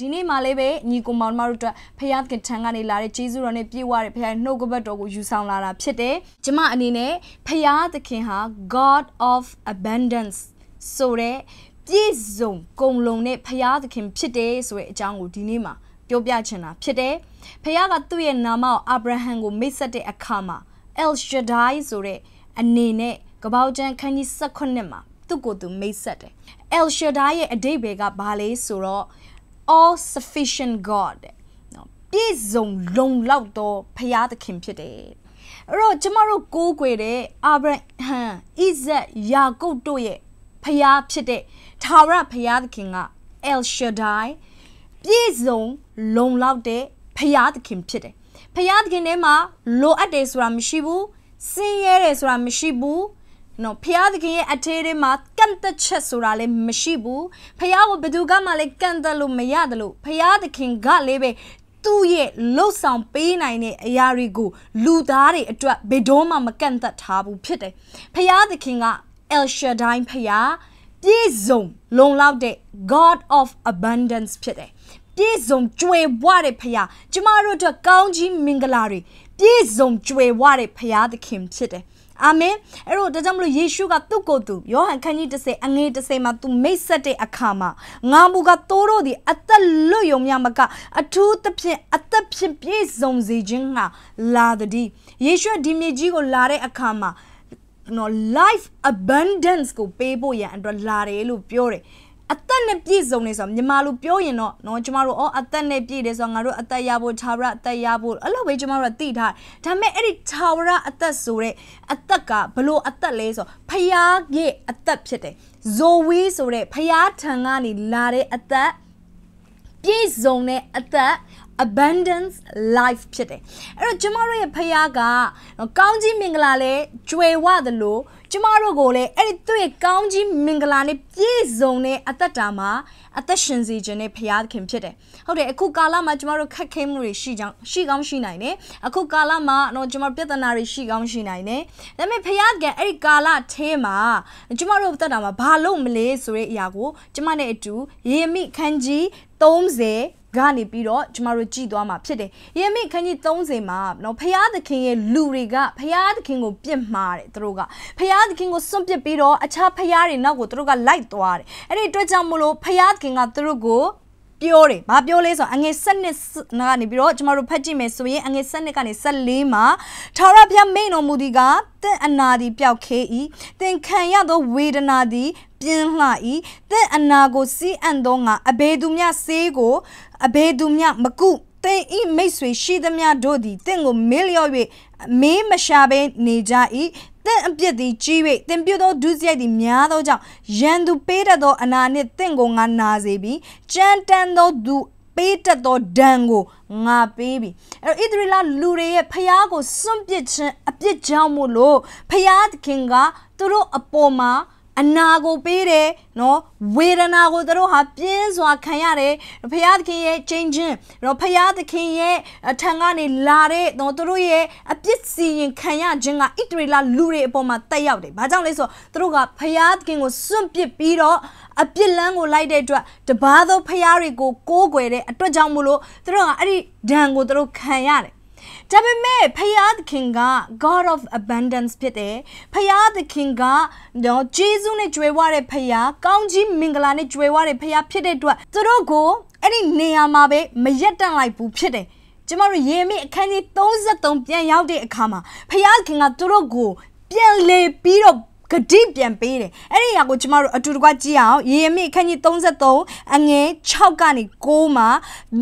ဒီနေ့မှလည်းပဲညီကိုမောင်မတို့အတွက်ဖယားခင်ထံကနေလာတဲ့ကျေးဇူးတော်နဲ့ပြည့်ဝတဲ့ဖယားနှုတ်ကပတ်တော်ကိုယူဆောင်လာတာဖြစ်တယ်။ကျမအနေနဲ့ဖယားသခင်ဟာ God of Abundance ဆိုတဲ့ပြည့်စုံကုန်လုံတဲ့ဖယားသခင် ဖြစ်တယ်ဆိုတဲ့အကြောင်းကိုဒီနေ့မှာပြောပြချင်တာဖြစ်တယ်။ဖယားကသူ့ရဲ့နာမကိုအာဗြဟံကိုမိတ်ဆက်တဲ့အခါမှာ El Shaddai ဆိုတဲ့အနေနဲ့ကပောက်ကျမ်းခန်းကြီး18မှာသူ့ကိုယ်သူမိတ်ဆက်တယ်။ El Shaddai ရဲ့အဓိပ္ပာယ်ကဘာလဲဆိုတော့ all sufficient god နော်ပြည့်စုံလုံလောက်သောဘုရားသခင်ဖြစ်တယ်အဲ့တော့ကျမတို့ကိုးကွယ်တဲ့အာဗြဟံဣဇက်ယာကုပ်တို့ရဲ့ဘုရားဖြစ်တဲ့ထာဝရဘုရားသခင်က El Shaddai ပြည့်စုံလုံလောက်တဲ့ဘုရားသခင်ဖြစ်တယ်ဘုရားသခင်ထဲမှာလိုအပ်တယ်ဆိုတာမရှိဘူးစင်ရဲတယ်ဆိုတာမရှိဘူးနော်ဖျားသခင်ရဲ့အထေးတွေမှာကန့်သက်ချက်ဆိုတာလည်းမရှိဘူးဖျားကိုဘယ်သူကမှလည်းကန့်သက်လို့မရတယ်လို့ဖျားသခင်ကလည်းပဲသူ့ရဲ့လှုပ်ဆောင်ပေးနိုင်တဲ့အရာတွေကိုလူသားတွေအတွက်ဘယ်တော့မှမကန့်သက်ထားဘူးဖြစ်တယ်ဖျားသခင်က El Shaddai ဖျားပြည့်စုံလုံလောက်တဲ့ God of abundance ဖြစ်တယ်ပြည့်စုံကြွယ်ဝတဲ့ဖခင်ကျမတို့အတွက်ကောင်းကြီးမင်္ဂလာတွေပြည့်စုံကြွယ်ဝတဲ့ဖခင်သခင်ဖြစ်တယ်အာမင်အဲ့တော့ဒါကြောင့်မလို့ယေရှုကသူ့ကိုယ်သူယောဟန်ခန်းကြီး30အငယ်30မှာသူမိတ်ဆက်တဲ့အခါမှာငါမူကသိုးတို့သည်အသက်လွတ်ယုံမြမကအထူးသဖြင့်အသက်ဖြင့်ပြည့်စုံစေခြင်းငှာလာသည်ယေရှုဒီမြေကြီးကိုလာတဲ့အခါမှာနော် life abundance ကိုပေးဖို့ရန်အတွက်လာတယ်လို့ပြောတယ်အသက်နဲ့ပြည့်စုံနေဆိုတော့မြန်မာလိုပြောရင်တော့နော်ကျမတို့အော်အသက်နဲ့ပြည့်တယ်ဆိုတော့ငါတို့အသက်ရဖို့ထာဝရအသက်ရဖို့အဲ့လိုပဲကျမတို့ကသိထားဒါပေမဲ့အဲ့ဒီထာဝရအသက်ဆိုတဲ့အသက်ကဘလို့အသက်လဲဆိုတော့ဖယားရဲ့အသက်ဖြစ်တယ်ဇိုဝီဆိုတဲ့ဖယားထံကနေလာတဲ့အသက်ပြည့်စုံတဲ့အသက် abundance life ဖြစ်တယ်အဲ့တော့ကျမတို့ရဲ့ဖခင်ကကောင်းကြီးမင်္ဂလာလဲကြွယ်ဝသလိုကျမတို့ကိုလည်းအဲ့ဒီသူ့ရဲ့ကောင်းကြီးမင်္ဂလာနဲ့ပြည့်စုံတဲ့အသက်တာမှာအသက်ရှင်စေခြင်းနဲ့ဘုရားသခင်ဖြစ်တယ်။ဟုတ်တယ်အခု ကာလမှာကျမတို့ခက်ခဲမှုတွေရှိကြောင်းရှိကောင်းရှိနိုင်တယ်။အခုကာလမှာတော့ကျမတို့ပြဿနာတွေရှိကောင်းရှိနိုင်တယ်။ဒါပေမဲ့ဘုရားသခင်အဲ့ဒီကာလထဲမှာကျမတို့အသက်တာမှာဘာလို့မလဲဆိုတဲ့အရာကို ကျမနဲ့အတူယေမိခန်းကြီး30ကနေပြီးတော့ကျမတို့ကြည်သွားမှာဖြစ်တယ်ယေမိခန်းကြီး30မှာနော်ဖရာသခင်ရဲ့လူတွေကဖရာသခင်ကိုပြစ်မှားတယ်သူတို့ကဖရာသခင်ကိုစွန့်ပစ်ပြီးတော့အခြားဖရာတွေနောက်ကိုသူတို့ကလိုက်သွားတယ်အဲ့ဒီအတွက်ကြောင့်မလို့ဖရာသခင်ကသူတို့ကို ပြောတယ်။ဘာပြောလဲဆိုတော့အငယ်7နှစ်ကနေပြီးတော့ကျမတို့ဖတ်ကြည့်မယ်ဆိုရင်အငယ်7နှစ်ကနေ14မှာထာဝရဘုရားမိန်တော်မူသည်ကသင်အနာသည်ပျောက်ခဲ၏။သင်ခံရသောဝေဒနာသည်ပြင်းလှ၏။သင်အနာကိုစီးအံ့သောငါအဘယ်သူမျှဆေးကိုအဘေသူမြမကုသင်ဤမိတ်ဆွေရှိသမျှတို့သည်တင့်ကိုမေးလျော့၍မေးမရှာဘဲနေကြ၏တင့်အပြစ်သည်ကြီး၍တင်ပြုသောဒုစရိုက်သည်များသောကြောင့်ရန်သူပေးတတ်သောအနာနှင့်တင့်ကိုငါနာစေပြီးကြမ်းတမ်းသောသူပေးတတ်သောဒဏ်ကိုငါပေးပြီအဲ့တော့ဣသရေလလူတွေရဲ့ဖျားကိုစွန့်ပစ်ခြင်းအပြစ်ကြောင့်မို့လို့ဖျားသခင်ကသူတို့အပေါ်မှာအနာကိုပေးတယ်နော်ဝေဒနာကိုတို့ဟာပြင်းစွာခံရတယ်ဘုရားသခင်ရဲ့ချိန်ချင်းတော့ဘုရားသခင်ရဲ့အထံကနေလာတဲ့တော့တို့ရဲ့အပြစ်စီရင်ခံရခြင်းကဣတရီလာလူတွေအပေါ်မှာတက်ရောက်တယ်။ဘာကြောင့်လဲဆိုတော့တို့ကဘုရားသခင်ကိုစွန့်ပစ်ပြီးတော့အပြစ်လန်းကိုလိုက်တဲ့အတွက်တပါးသောဘုရားတွေကိုကိုးကွယ်တဲ့အတွက်ကြောင့်မို့လို့တို့ကအဲ့ဒီဒဏ်ကိုတို့ခံရတယ်ဒါပေမဲ့ဖယားသခင်က God of abundance ဖြစ်တယ်ဖယားသခင်ကနော်ဂျေဇုနဲ့ကြွယ်ဝတဲ့ဖယားကောင်းကြီးမင်္ဂလာနဲ့ကြွယ်ဝတဲ့ဖယားဖြစ်တဲ့အတွက်သူတို့ကိုအဲ့ဒီနေရာမှာပဲမရက်တန့်လိုက်ဘူးဖြစ်တယ်ကျမတို့ရေမိအခန်းကြီး33ပြန်ရောက်တဲ့အခါမှာဖယားခင်ကသူတို့ကို ပြန်လေပြီးတော့ဂတိပြန်ပေးတယ်အဲ့ဒီအရာကိုကျမတို့အတူတကွကြည့်အောင်ယေရမိအခန်းကြီး33အငယ်6ကနေ9မှာ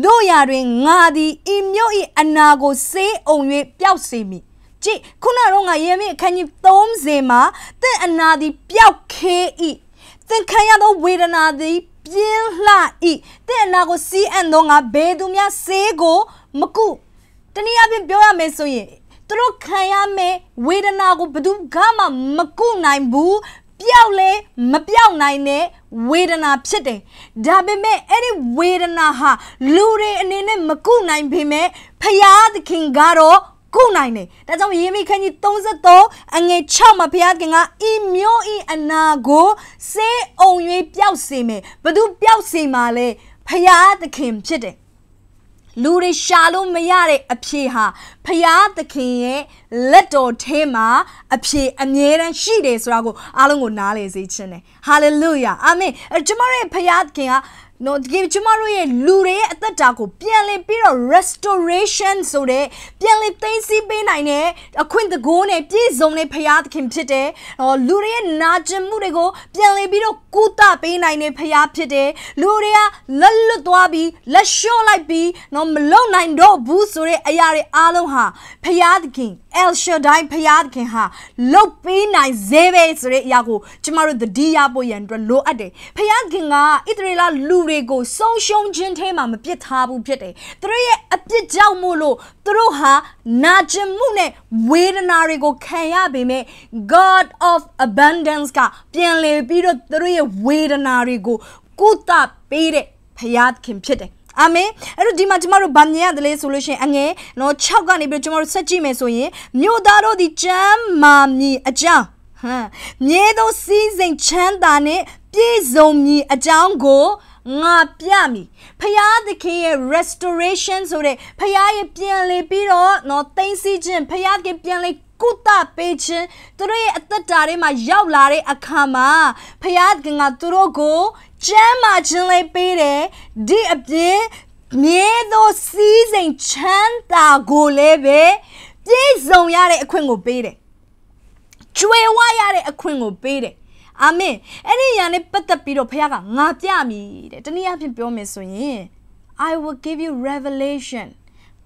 တို့ရာတွင်ငါသည်ဤမြို့၏အနာကိုစေးအောင်၍ပျောက်စေမည်ကြည့်ခုနတော့ငါယေရမိအခန်းကြီး30မှာတင့်အနာသည်ပျောက်ခဲ၏သင်ခံရသောဝေဒနာသည်ပြင်းလှ၏တင့်အနာကိုစီးအံ့သောငါဘယ်သူများစေးကိုမကုတနည်းအားဖြင့်ပြောရမယ်ဆိုရင်သူတို့ခံရမယ့်ဝေဒနာကိုဘသူကမှမကုနိုင်ဘူးပျောက်လဲမပျောက်နိုင်တဲ့ဝေဒနာဖြစ်တယ်ဒါပေမဲ့အဲ့ဒီဝေဒနာဟာလူတွေအနေနဲ့မကုနိုင်ပေမဲ့ဖရာသခင်ကတော့ကုနိုင်တယ်ဒါကြောင့်ယေမိခန်းကြီး33အငယ်6မှာဘုရားခင်ကဤမျိုးဤအနာကိုစေအုံ၍ပျောက်စေမယ်ဘသူပျောက်စေမှာလဲဖရာသခင်ဖြစ်တယ်လူတွေရှာလို့မရတဲ့အဖြေဟာဖျားသခင်ရဲ့လက်တော်ထဲမှာအဖြေအမြဲတမ်းရှိတယ်ဆိုတာကိုအားလုံးကိုနားလည်စေခြင်းတယ်ဟာလေလုယာအာမင်ကျွန်မတို့ဖခင်ကနော်ဒီကျမတို့ရဲ့လူတွေရဲ့အသက်တာကိုပြန်လည်ပြီးတော့ restoration ဆိုတဲ့ပြန်လည်သိမ်းဆည်းပေးနိုင်တဲ့အခွင့်တကူနဲ့ပြည့်စုံတဲ့ဖရာသခင်ဖြစ်တယ်။ဟောလူတွေရဲ့နာကျင်မှုတွေကိုပြန်လည်ပြီးတော့ကုသပေးနိုင်တဲ့ဖရာဖြစ်တယ်။လူတွေကလက်လွတ်သွားပြီးလက်လျှော့လိုက်ပြီးနော်မလုံနိုင်တော့ဘူးဆိုတဲ့အရာတွေအားလုံးဟာဖရာသခင်အယ်ရှာဒိုင်ဖရာသခင်ဟာလုတ်ပေးနိုင်စေပဲဆိုတဲ့အရာကို ကျမတို့သတိရဖို့ရန်အတွက်လိုအပ်တယ်ဖရာခင်ကဣသရေလလူတွေကိုဆုံးရှုံးခြင်းထဲမှာမပစ်ထားဘူးဖြစ်တယ်သူတို့ရဲ့အပြစ်ကြောင့်မို့လို့သူတို့ဟာနာကျင်မှုနဲ့ဝေဒနာတွေကို ခံရပေမဲ့ God of abundance ကပြန်လည်ပြီးတော့သူတို့ရဲ့ဝေဒနာတွေကို ကုသပေးတဲ့ဖရာခင်ဖြစ်တယ်အာမင်အဲ့တော့ဒီမှာကျမတို့ဗာမြင်ရတယ်လေဆိုလို့ရှိရင် အငယ်နော်6ကနေပြီးတော့ကျမတို့ဆက်ကြည့်မယ်ဆိုရင်မြို့သားတို့ဒီကျမ်းမာမြည်အကြောင်းဟမ်မြဲသောစီးစိမ်ချမ်းသာနဲ့ပြည့်စုံမည်အကြောင်းကိုငါပြမည်ဖရာသခင်ရဲ့ restoration ဆိုတဲ့ဖရာရဲ့ပြန်လေပြီးတော့နော်သိမ့်စီခြင်းဖရာသခင်ပြန်လေကုသပေးခြင်းသူတို့ရဲ့အသက်တာတွေမှာရောက်လာတဲ့အခါမှာဖရာသခင်ကသူတို့ကိုကျမ်းမာခြင်းလေးပေးတယ်ဒီအပြင်မြဲသောစည်းစိမ်ချမ်းသာကိုလည်းပဲပြည့်စုံရတဲ့အခွင့်ကိုပေးတယ်ကျွေဝရတဲ့အခွင့်ကိုပေးတယ်အာမင်အဲ့ဒီညာနဲ့ပတ်သက်ပြီးတော့ဖခင်ကငါပြမည်တဲ့တနည်းအားဖြင့်ပြောမယ်ဆိုရင် I will give you revelation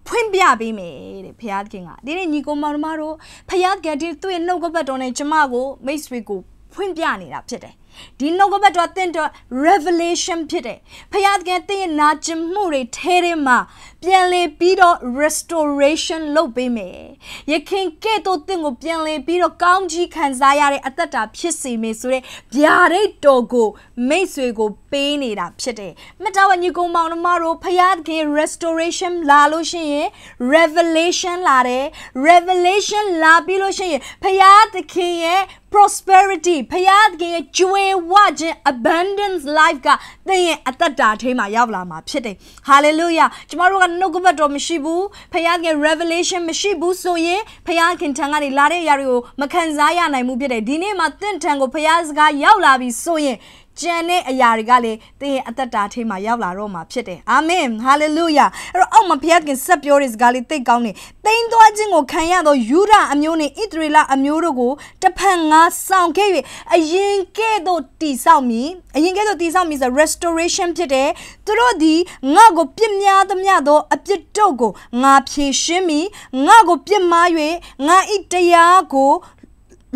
ဖွင့်ပြပေးမယ်တဲ့ဖခင်ခင်ကဒီနေ့ညီကောင်မောင်တို့ဖခင်ကဒီသူ့ရဲ့နှုတ်ကပတ်တော်နဲ့ကျမကိုမိတ်ဆွေကိုဖွင့်ပြနေတာဖြစ်တယ်ဒီနှုတ်ကပတ်တော်တင့်တော် revelation ဖြစ်တယ်ဖခင်သခင်တင့်ရဲ့နာကျင်မှုတွေထဲထဲမှာပြန်လည်ပြီးတော့ restoration လုပ်ပေးမယ်။ယခင်ကဲ့သို့တင့်ကိုပြန်လည်ပြီးတော့ကောင်းကြီးခံစားရတဲ့အသက်တာဖြစ်စေမယ်ဆိုတဲ့ဗျာဒိတ်တော်ကိုမိတ်ဆွေကိုပေးနေတာ ဖြစ်တယ်။မတော်ဝညီကောင်မောင်နှမတို့ဖယားခင် restoration လာလို့ရှိရင် revelation လာတယ်။ revelation လာပြီးလို့ရှိရင်ဖယားသခင်ရဲ့ prosperity ဖယားသခင်ရဲ့ကြွယ်ဝခြင်း abundance life ကသင်ရဲ့အသက်တာထဲမှာရောက်လာမှာဖြစ်တယ်။ hallelujah ကျမတို့ကနှုတ်ကပတ်တော်မရှိဘူးဖခင်က revelation မရှိဘူးဆိုရင်ဖခင်ထံကနေလာတဲ့အရာတွေကိုမခံစားရနိုင်ဘူးဖြစ်တယ်ဒီနေ့မှာတင့်ထံကိုဖခင်စကားရောက်လာပြီဆိုရင်ကြံတဲ့အရာတွေကလည်းသင်ရဲ့အသက်တာထဲမှာရောက်လာတော့မှာဖြစ်တယ်အာမင်ဟာလေလုယာအဲ့တော့အောက်မှာဘုရားခင်ဆက်ပြောတဲ့စကားလေးသိကောင်းနေတိမ်သွားခြင်းကိုခံရသောယူဒအမျိုးနဲ့ဣသရေလအမျိုးတို့ကိုတဖန်ငါဆောင်ခဲ့၍အရင်ကဲ့သို့တည်ဆောက်မည်အရင်ကဲ့သို့တည်ဆောက်မည်ဆို restoration ဖြစ်တယ်သူတို့ဒီငါ့ကိုပြစ်များသမျှသောအပြစ်တို့ကိုငါဖြေရှင်းမည်ငါ့ကိုပြစ်မှား၍ငါဤတရားကို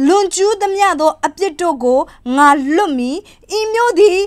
လွန်ကျူးသမျှသောအပြစ်တို့ကိုငါလွတ်မီဤမျိုးသည်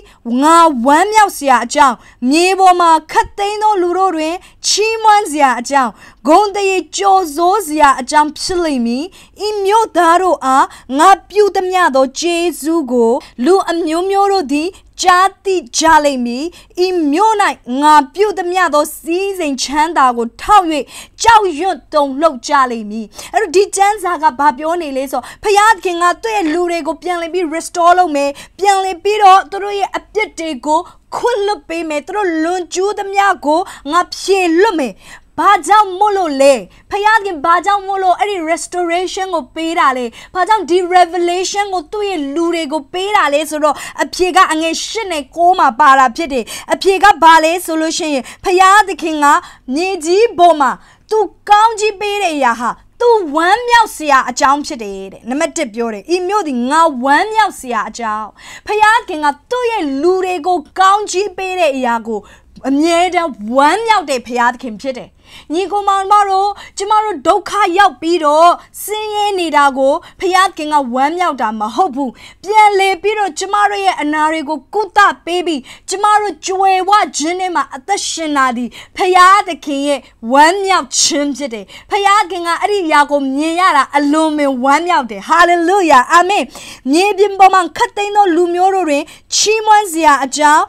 ငါဝမ်းမြောက်စရာအကြောင်းမြေပေါ်မှာခတ်သိမ်းသောလူတို့တွင်ချီးမွမ်းစရာအကြောင်းဂုံတရေကြော်စိုးစရာအကြောင်းဖြစ်လိမ့်မည်ဤမျိုးသားတို့အားငါပြုသမျှသောကျေးဇူးကိုလူအမျိုးမျိုးတို့သည်ကြားသိကြလိမ့်မည်ဤမြို့၌ငါပြုသမျှသောစည်းစိမ်ချမ်းသာကိုထောက်၍ကြောက်ရွံ့တုန်လှုပ်ကြလိမ့်မည်အဲ့တော့ဒီကျမ်းစာကဘာပြောနေလဲဆိုဖယားခင်ကသူ့ရဲ့လူတွေကိုပြန်လည်ပြီး restore လုပ်မယ်ပြန်လည်ပြီးတော့သူတို့ရဲ့အပြစ်တွေကိုခွင့်လွတ်ပေးမယ်သူတို့လွန်ကျူးသမျှကိုငါဖြေလွတ်မယ်ဘာကြောင့်မို့လို့လဲဖခင်ဘာကြောင့်မို့လို့အဲ့ဒီ restoration ကိုပေးတာလဲဘာကြောင့်ဒီ revelation ကိုသူ့ရဲ့လူတွေကိုပေးတာလဲဆိုတော့အဖြေကအငယ်၈နဲ့၉မှာပါတာဖြစ်တယ်အဖြေကဘာလဲဆိုလို့ရှိရင်ဖခင်ကမြေကြီးပေါ်မှာသူကောင်းကြီးပေးတဲ့အရာဟာသူဝမ်းမြောက်စရာအကြောင်းဖြစ်တယ်တဲ့နံပါတ်1ပြောတယ်ဤမျိုးဒီငါဝမ်းမြောက်စရာအကြောင်းဖခင်ကသူ့ရဲ့လူတွေကို ကောင်းကြီးပေးတဲ့အရာကို အမြဲတမ်းဝမ်းမြောက်တဲ့ဖခင်ဖြစ်တယ်ညီကိုမောင်မတို့ကျမတို့ဒုက္ခရောက်ပြီးတော့ဆင်းရဲနေတာကိုဖခင်ကဝမ်းမြောက်တာမဟုတ်ဘူးပြန်လေပြီးတော့ကျမတို့ရဲ့အနာတွေကိုကုသပေးပြီးကျမတို့ကြွယ်ဝခြင်းနဲ့မှာအသက်ရှင်လာသည်ဖခင်သခင်ရဲ့ဝမ်းမြောက်ခြင်းဖြစ်တယ်ဖခင်ကအဲ့ဒီအရာကိုမြင်ရတာအလွန်ပင်ဝမ်းမြောက်တယ်ဟာလေလုယာအာမင်မြေပြင်ပေါ်မှာခတ်သိမ်းသောလူမျိုးတို့တွင်ချီးမွမ်းစရာအကြောင်း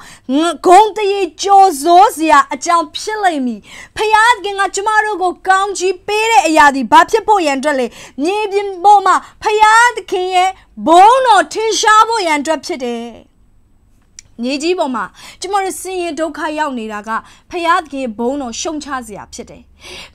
ဂုံတရေကြော်စိုးစရာ အကြောင်းဖြစ်လိမ့်မည်ဖခင်ရှင်ကကျမတို့ကိုကောင်းကြီးပေးတဲ့အရာဒီဘာဖြစ်ဖို့ရန်အတွက်လေမြေပြင်ပေါ်မှာဖယားသခင်ရဲ့ဘုန်းတော်ထင်ရှားဖို့ရန်အတွက်ဖြစ်တယ်မြေကြီးပေါ်မှာကျမတို့ဆင်းရဲဒုက္ခရောက်နေတာကဖယားသခင်ဘုန်းတော်ရှုံချစရာဖြစ်တယ်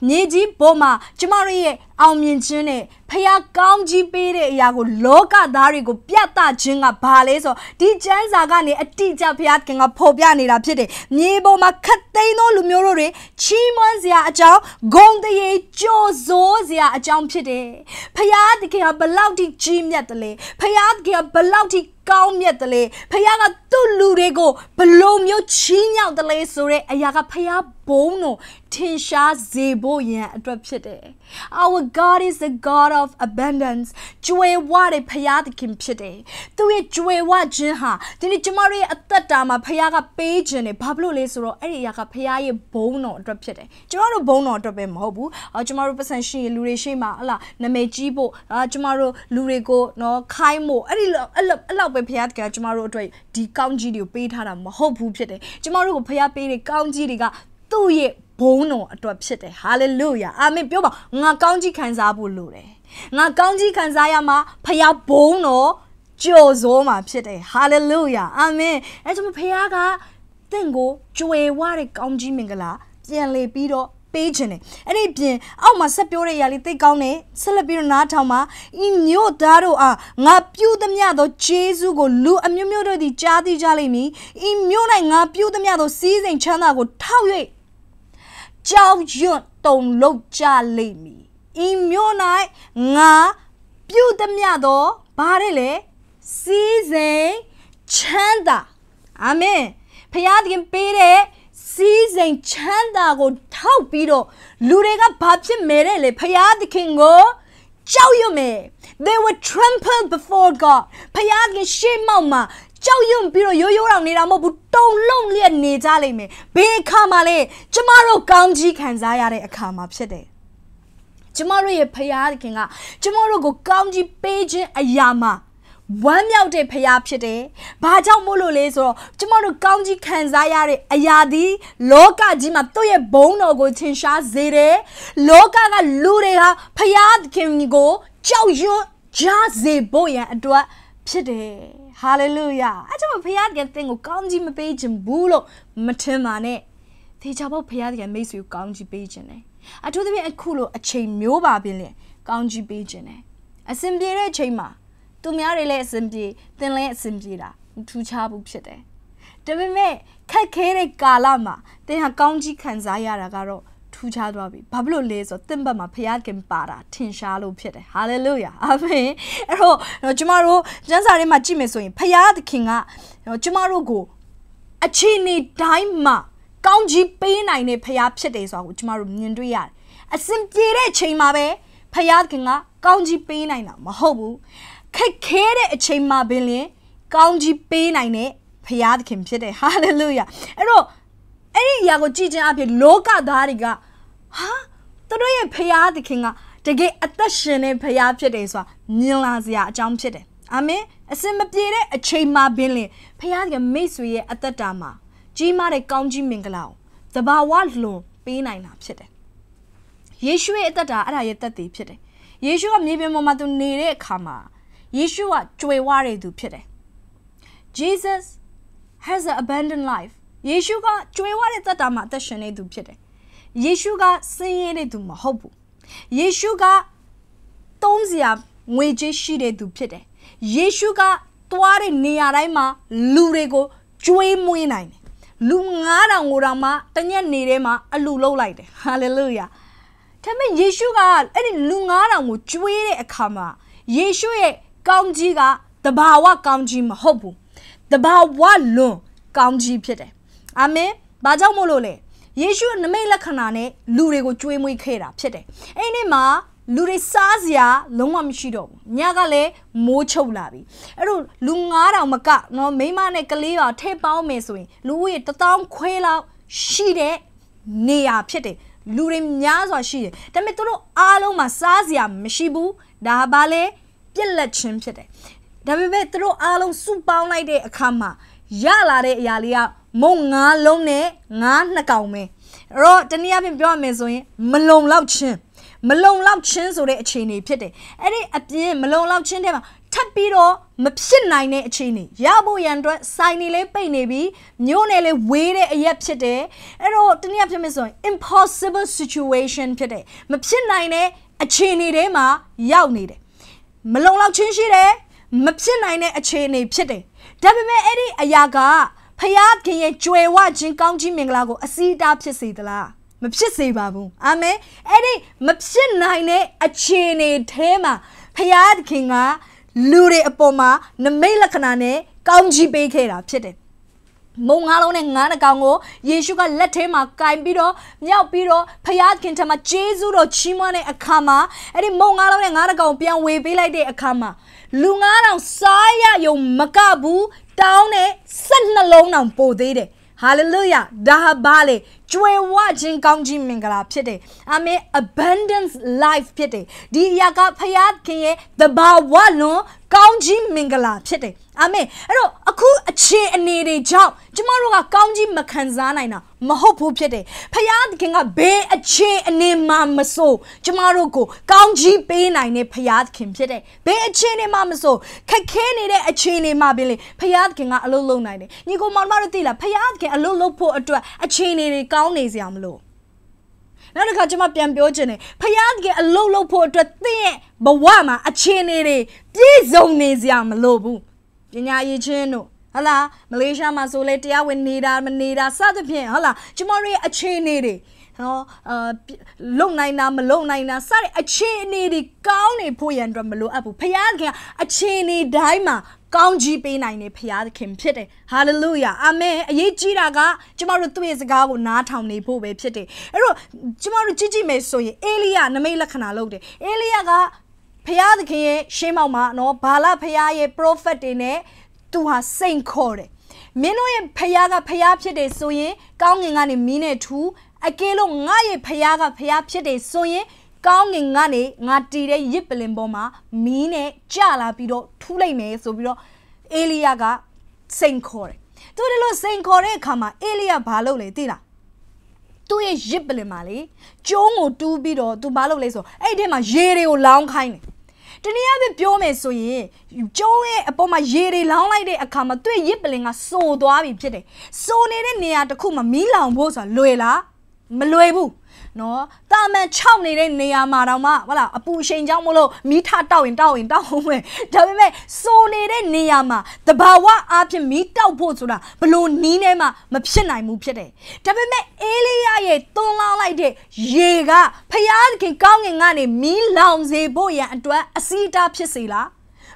မြေကြီးပေါ်မှာကျမတို့ရဲ့အောင်မြင်ခြင်းနဲ့ဖះကောင်းကြီးပေးတဲ့အရာကိုလောကသားတွေကို ပြသခြင်းကဘာလဲဆိုဒီကျမ်းစာကနေအတိအကျဖះခင်ကဖော်ပြနေတာဖြစ်တယ်မြေပေါ်မှာခတ်သိမ်းသောလူမျိုးတို့တွေချီးမွမ်းစရာအကြောင်းဂုံတရေကြော်စိုးစရာအကြောင်းဖြစ်တယ်ဖះတခင်ကဘလောက်ထိကြီးမြတ်တယ်လဲဖះတခင်ကဘလောက်ထိ ကောင်းမြတ်တယ်လေဖခင်ကသူ့လူတွေကိုဘလို့မျိုးချီးညောက်တယ်လေဆိုတဲ့အရာကဖခင်ဘုံတော်ထင်ရှားစေဖို့ရန်အတွက်ဖြစ်တယ် Our God is the God of abundance ကြွယ်ဝတဲ့ဖရာသခင်ဖြစ်တယ်သူရဲ့ကြွယ်ဝခြင်းဟာဒီနေ့ကျမတို့ရဲ့အသက်တာမှာဖရာကပေးခြင်းတယ်ဘာဖြစ်လို့လဲဆိုတော့အဲ့ဒီအရာကဖရာရဲ့ဘုန်းတော်အတွက်ဖြစ်တယ်ကျမတို့ဘုန်းတော်အတွက်ပဲမဟုတ်ဘူးအော်ကျမတို့ပတ်စံရှိရင်လူတွေရှိမှဟလာနာမည်ကြီးဖို့အာကျမတို့လူတွေကိုနော်ခိုင်းဖို့အဲ့ဒီအဲ့လောက်အဲ့လောက်ပဲဖရာသခင်ကကျမတို့အတွက်ဒီကောင်းကြီးတွေကိုပေးထားတာမဟုတ်ဘူးဖြစ်တယ်ကျမတို့ကိုဖရာပေးတဲ့ကောင်းကြီးတွေကသူ့ရဲ့ဘုန်းတော်အတွက်ဖြစ်တယ်ဟာလေလုယာအာမင်ပြောပါငါကောင်းကြီးခံစားဖို့လိုတယ်ငါကောင်းကြီးခံစားရမှာဖခင်ဘုန်းတော်ကြော်စိုးမှာဖြစ်တယ်ဟာလေလုယာအာမင်အဲကြောင့်ဖခင်ကတင့်ကိုကြွယ်ဝတဲ့ကောင်းကြီးမင်္ဂလာပြန်လေပြီးတော့ပေးခြင်းတယ်အဲ့ဒီပြင်အောက်မှာဆက်ပြောတဲ့အရာလေးသိကောင်းတယ်ဆက်လက်ပြီးတော့နားထောင်ပါဤမြို့သားတို့အားငါပြုသမျှသောဂျေဇုကိုလူအမျိုးမျိုးတို့သည်ကြားသိကြလိမ့်မည်ဤမြို့၌ငါပြုသမျှသောစည်းစိမ်ချမ်းသာကိုထောက်၍ကြောက်ရွံ့တုန်လှုပ်ကြလိမ့်မည်ဤမြို့၌ငါပြုတ်သမျှသောဘာတဲ့လဲစီးစိမ်ချမ်းသာအာမင်ဖျားသခင်ပေးတဲ့စီးစိမ်ချမ်းသာကိုထောက်ပြီးတော့လူတွေကဘာဖြစ်မယ်တဲ့လေဖျားသခင်ကိုကြောက်ရွံ့မယ် they were trampled before god ဖျားသခင်ရှေ့မှောက်မှာကြောက်ရွံ့ပြီးတော့ရိုးရိုးတောင်နေတာမဟုတ်ဘူးတုံလုံလျက်နေကြလိမ့်မယ်ဘေးအခါမှာလဲကျမတို့ကောင်းကြီးခံစားရတဲ့အခါမှာဖြစ်တယ်ကျမတို့ရဲ့ဖရာသခင်ကကျမတို့ကိုကောင်းကြီးပေးခြင်းအရာမှာဝမ်းမြောက်တဲ့ဖရားဖြစ်တယ်။ဘာကြောင့်မို့လို့လဲဆိုတော့ကျမတို့ကောင်းကြီးခံစားရတဲ့အရာဒီလောကကြီးမှာသူ့ရဲ့ဘုန်းတော်ကိုချင်ရှားစေတယ်။လောကကလူတွေဟာဖရားသခင်ကိုကြောက်ရွံ့ကြစေဖို့ရန်အတွက်ဖြစ်တယ်။ဟာလေလုယာအဲ့ကြောင့်ဖခင်တကယ်သင်ကိုကောင်းကြီးမပေးခြင်းဘူးလို့မထင်ပါနဲ့သေချာဖို့ဖခင်တကယ်မိတ်ဆွေကိုကောင်းကြီးပေးခြင်းတယ်အထူးသဖြင့်အခုလိုအချိန်မျိုးပါပင်လေကောင်းကြီးပေးခြင်းတယ်အစဉ်ပြေတဲ့အချိန်မှာသူများတွေလည်းအစဉ်ပြေသင်လည်းအစဉ်ပြေတာထူးခြားဘူးဖြစ်တယ်ဒါပေမဲ့ခက်ခဲတဲ့ကာလမှာသင်ဟာကောင်းကြီးခံစားရတာကတော့ထူးခြားသွားပြီဘာဖြစ်လို့လဲဆိုတော့သင်ဘက်မှာဖခင်ပါတာထင်ရှားလို့ဖြစ်တယ်ဟာလေလုယာအာမင်အဲ့တော့ကျမတို့ကျမ်းစာထဲမှာကြည့်မယ်ဆိုရင်ဖခင်ကကျမတို့ကိုအချိန်နေတိုင်းမှာကောင်းကြီးပေးနိုင်တဲ့ဖခင်ဖြစ်တယ်ဆိုတာကိုကျမတို့မြင်တွေ့ရတယ်အစဉ်ပြေတဲ့အချိန်မှာပဲဖခင်က ကောင်းကြီးပေးနိုင်တာမဟုတ်ဘူးခက်ခဲတဲ့အချိန်မှာပင်လင် ကောင်းကြီးပေးနိုင်တဲ့ဖခင် ဖြစ်တယ်ဟာလေလုယာအဲ့တော့အဲ့ဒီအရာကိုကြည်ချင်းအဖြစ်လောကသားတွေကဟာသူတို့ရဲ့ဖရာသခင်က တကယ်အသက်ရှင်နေဖရာဖြစ်တယ်ဆိုတာမြင်လာစရာအကြောင်းဖြစ်တယ်အာမင်အစင်မပြေတဲ့အချိန်မှာပင်လင်ဖရာကမိတ်ဆွေရဲ့အသက်တာမှာကြီးမားတဲ့ကောင်းကြီးမင်္ဂလာကိုသဘာဝလွန်ပေးနိုင်တာဖြစ်တယ်ယေရှုရဲ့အသက်တာအဲ့ဒါရဲ့သက်တည်ဖြစ်တယ်ယေရှုကမြေပြင်ပေါ်မှာသူနေတဲ့အခါမှာယေရှုကကြွေဝတဲ့သူဖြစ်တယ် Jesus has an abundant life ယေရှုကကြွေဝတဲ့သက်တာမှာအသက်ရှင်နေသူဖြစ်တယ်။ယေရှုကဆင်းရဲတဲ့သူမဟုတ်ဘူး။ယေရှုကတုံးစရာငွေကြေးရှိတဲ့သူဖြစ်တယ်။ယေရှုကသွားတဲ့နေရာတိုင်းမှာလူတွေကိုကြွေးမွေးနိုင်တယ်။လူ9000ကိုတော့မှတညက်နေထဲမှာ အလူလုလိုက်တယ်။ဟာလေလုယာ။ဒါပေမဲ့ယေရှုကအဲ့ဒီလူ9000ကိုကြွေးတဲ့အခါမှာယေရှုရဲ့ကောင်းကြီးကတဘာဝကောင်းကြီးမဟုတ်ဘူး။တဘာဝလွန်ကောင်းကြီးဖြစ်တယ်အာမင်ဘာကြောင့်မို့လို့လဲယေရှုနမိတ်လက္ခဏာနဲ့လူတွေကိုကြွေးမွေးခဲ့တာဖြစ်တယ်အဲ့ဒီမှာ လူတွေစားစရာ လုံးဝမရှိတော့ဘူးညကလည်းမိုးချုပ်လာပြီအဲ့တော့လူ9000မကနော်မိမနဲ့ကလေးပါထဲပေါင်းမယ်ဆိုရင်လူဦးရေ1000ခွဲလောက်ရှိတဲ့နေရာဖြစ်တယ်လူတွေများစွာရှိတယ်ဒါပေမဲ့သူတို့အားလုံးမှာစားစရာ မရှိဘူးဒါဘာလဲပြက်လက်ချင်းဖြစ်တယ်ဒါပေမဲ့သူတို့အားလုံးစုပေါင်းလိုက်တဲ့အခါမှာရလာတဲ့အရာလေးကမုံငါးလုံးနဲ့ငါးနှစ်ကောင်ပဲအဲ့တော့တနည်းအားဖြင့်ပြောရမယ်ဆိုရင်မလုံလောက်ချင်းမလုံလောက်ချင်းဆိုတဲ့အခြေအနေဖြစ်တယ်အဲ့ဒီအပြင်မလုံလောက်ချင်းတဲ့မှာထပ်ပြီးတော့မဖြစ်နိုင်တဲ့အခြေအနေရဖို့ရန်အတွက်စိုင်းနေလေးပိတ်နေပြီးမြို့နယ်လေးဝေးတဲ့အရက်ဖြစ်တယ်အဲ့တော့တနည်းအားဖြင့်ဆိုရင် impossible situation ဖြစ်တယ်မဖြစ်နိုင်တဲ့အခြေအနေတွေမှာရောက်နေတယ်မလုံလောက်ချင်းရှိတယ်မဖြစ်နိုင်တဲ့အခြေအနေဖြစ်တယ်ဒါပေမဲ့အဲ့ဒီအရာကဖယားခင်ရဲ့ကြွယ်ဝခြင်းကောင်းခြင်းမင်္ဂလာကို အစီအတားဖြစ်စေသလားမဖြစ်စေပါဘူးအာမင်အဲ့ဒီမဖြစ်နိုင်တဲ့အခြေအနေထဲမှာဖယားခင်ကလူတွေအပေါ်မှာနမိတ်လက္ခဏာနဲ့ကောင်းချီးပေးခဲ့တာဖြစ်တယ်မုံငါးလုံးနဲ့ငါးနှကောင်ကိုယေရှုကလက်ထဲမှာကင်ပြီးတော့မြောက်ပြီးတော့ဖယားခင်ထံမှာဂျေဇုတော်ချီးမွမ်းတဲ့အခါမှာအဲ့ဒီမုံငါးလုံးနဲ့ငါးနှကောင်ပြန်ဝေပေးလိုက်တဲ့အခါမှာလူငါးတောင်စားရယုံမကဘူးတောင်းတဲ့၁၂လုံးတောင်ပို့သေးတယ်ဟာလေလုယာဒါဟာဘာလေကျွယ်ဝခြင်းကောင်းခြင်းမင်္ဂလာဖြစ်တယ်အာမင် abundance life ဖြစ်တယ်ဒီအရာကဖယားခင်ရဲ့တဘာဝလွန်ကောင်းခြင်းမင်္ဂလာဖြစ်တယ်အာမင်အဲ့တော့အခုအခြေအနေတွေကြောင့်ကျမတို့ကကောင်းခြင်းမခံစားနိုင်တာမဟုတ်ဘူးဖြစ်တယ်ဖယားခင်ကဘေးအခြေအနေမှာမဆိုးကျမတို့ကိုကောင်းခြင်းပေးနိုင်တဲ့ဖယားခင်ဖြစ်တယ်ဘေးအခြေအနေမှာမဆိုးခက်ခဲနေတဲ့အခြေအနေမှာပင်လေဖယားခင်ကအလုပ်လုပ်နိုင်တယ်ညီကောင်မတို့သိလားဖယားခင်အလုပ်လုပ်ဖို့အတွက်အခြေအနေတွေကတောင်းနေစရာမလိုနောက်တစ်ခါကျွန်မပြန်ပြောချင်တယ်ဖယားတကယ်အလုတ်လုတ်ဖို့အတွက်သင်ရဲ့ဘဝမှာအခြေအနေတွေပြည့်စုံနေစရာ မလိုဘူးပညာရည်ချင်းတို့ဟလာမလေးရှားမှာဆိုလဲတရားဝင်နေတာမနေတာစသဖြင့်ဟလာကျမတို့ရဲ့အခြေအနေတွေနော်အာလုံနိုင်တာမလုံနိုင်တာစတဲ့အခြေအနေတွေကောင်းနေဖို့ရန်အတွက်မလိုအပ်ဘူးဖခင်ကအခြေအနေတိုင်းမှာကောင်းကြီးပေးနိုင်တဲ့ဖရာသခင်ဖြစ်တယ်ဟာလေလုယာအာမင်အရေးကြီးတာကကျမတို့သူ့ရဲ့စကားကိုနားထောင်နေဖို့ပဲဖြစ်တယ်အဲ့တော့ကျမတို့ကြည့်ကြည့်မယ်ဆိုရင် အေလိယနမိတ်လက္ခဏာလုပ်တယ်အေလိယကဖရာသခင်ရဲ့ရှေးမောက်မှာနော်ဘာလဖရာရဲ့ prophet တွေနဲ့သူဟာစိန်ခေါ်တယ်မင်းတို့ရဲ့ဖရာကဖရာဖြစ်တယ်ဆိုရင် ကောင်းငင်ကနေမင်းနဲ့ထူအကယ်လို့ငါရဲ့ဖရာကဖရာဖြစ်တယ်ဆိုရင်ကောင်းငင်ကနေငါတီတဲ့ရစ်ပလင်ပေါ်မှာ မီးနဲ့ကြလာပြီးတော့ထူးလိုက်မယ်ဆိုပြီးတော့အေလီယာကစိန်ခေါ်တယ်သူတို့လို့စိန်ခေါ်တဲ့အခါမှာအေလီယာဘာလုပ်လဲသိလားသူ့ရဲ့ရစ်ပလင်မှာလေကျုံးကိုတူးပြီးတော့သူဘာလုပ်လဲဆိုအဲ့ဒီထဲမှာရေတွေကိုလောင်းခိုင်းတယ်တနည်းအားဖြင့်ပြောမယ်ဆိုရင်ကျုံးရဲ့အပေါ်မှာရေတွေလောင်းလိုက်တဲ့အခါမှာသူ့ရစ်ပလင်ကစိုးသွားပြီဖြစ်တယ်စိုးနေတဲ့နေရာတစ်ခုမှာမီးလောင်ဖို့ဆိုတာလွယ်လားမလွယ်ဘူးနော်တာမန်6နေတဲ့နေရာမှာတော့မှဟုတ်လားအပူအချိန်ကြောင့်မလို့မီးထတောက်ရင်တောက်ရင်တောက်အောင်ပဲဒါပေမဲ့စိုးနေတဲ့နေရာမှာတဘာဝအားဖြင့်မီးတောက်ဖို့ဆိုတာဘလို့နီးနေမှမဖြစ်နိုင်ဘူးဖြစ်တယ်ဒါပေမဲ့အေးလေးရရဲ့သွန်လောင်းလိုက်တဲ့ရေကဖျားခင်ကောင်းငင်ကနေမီးလောင်စေဖို့ရန်အတွက်အစီအတာဖြစ်စေလား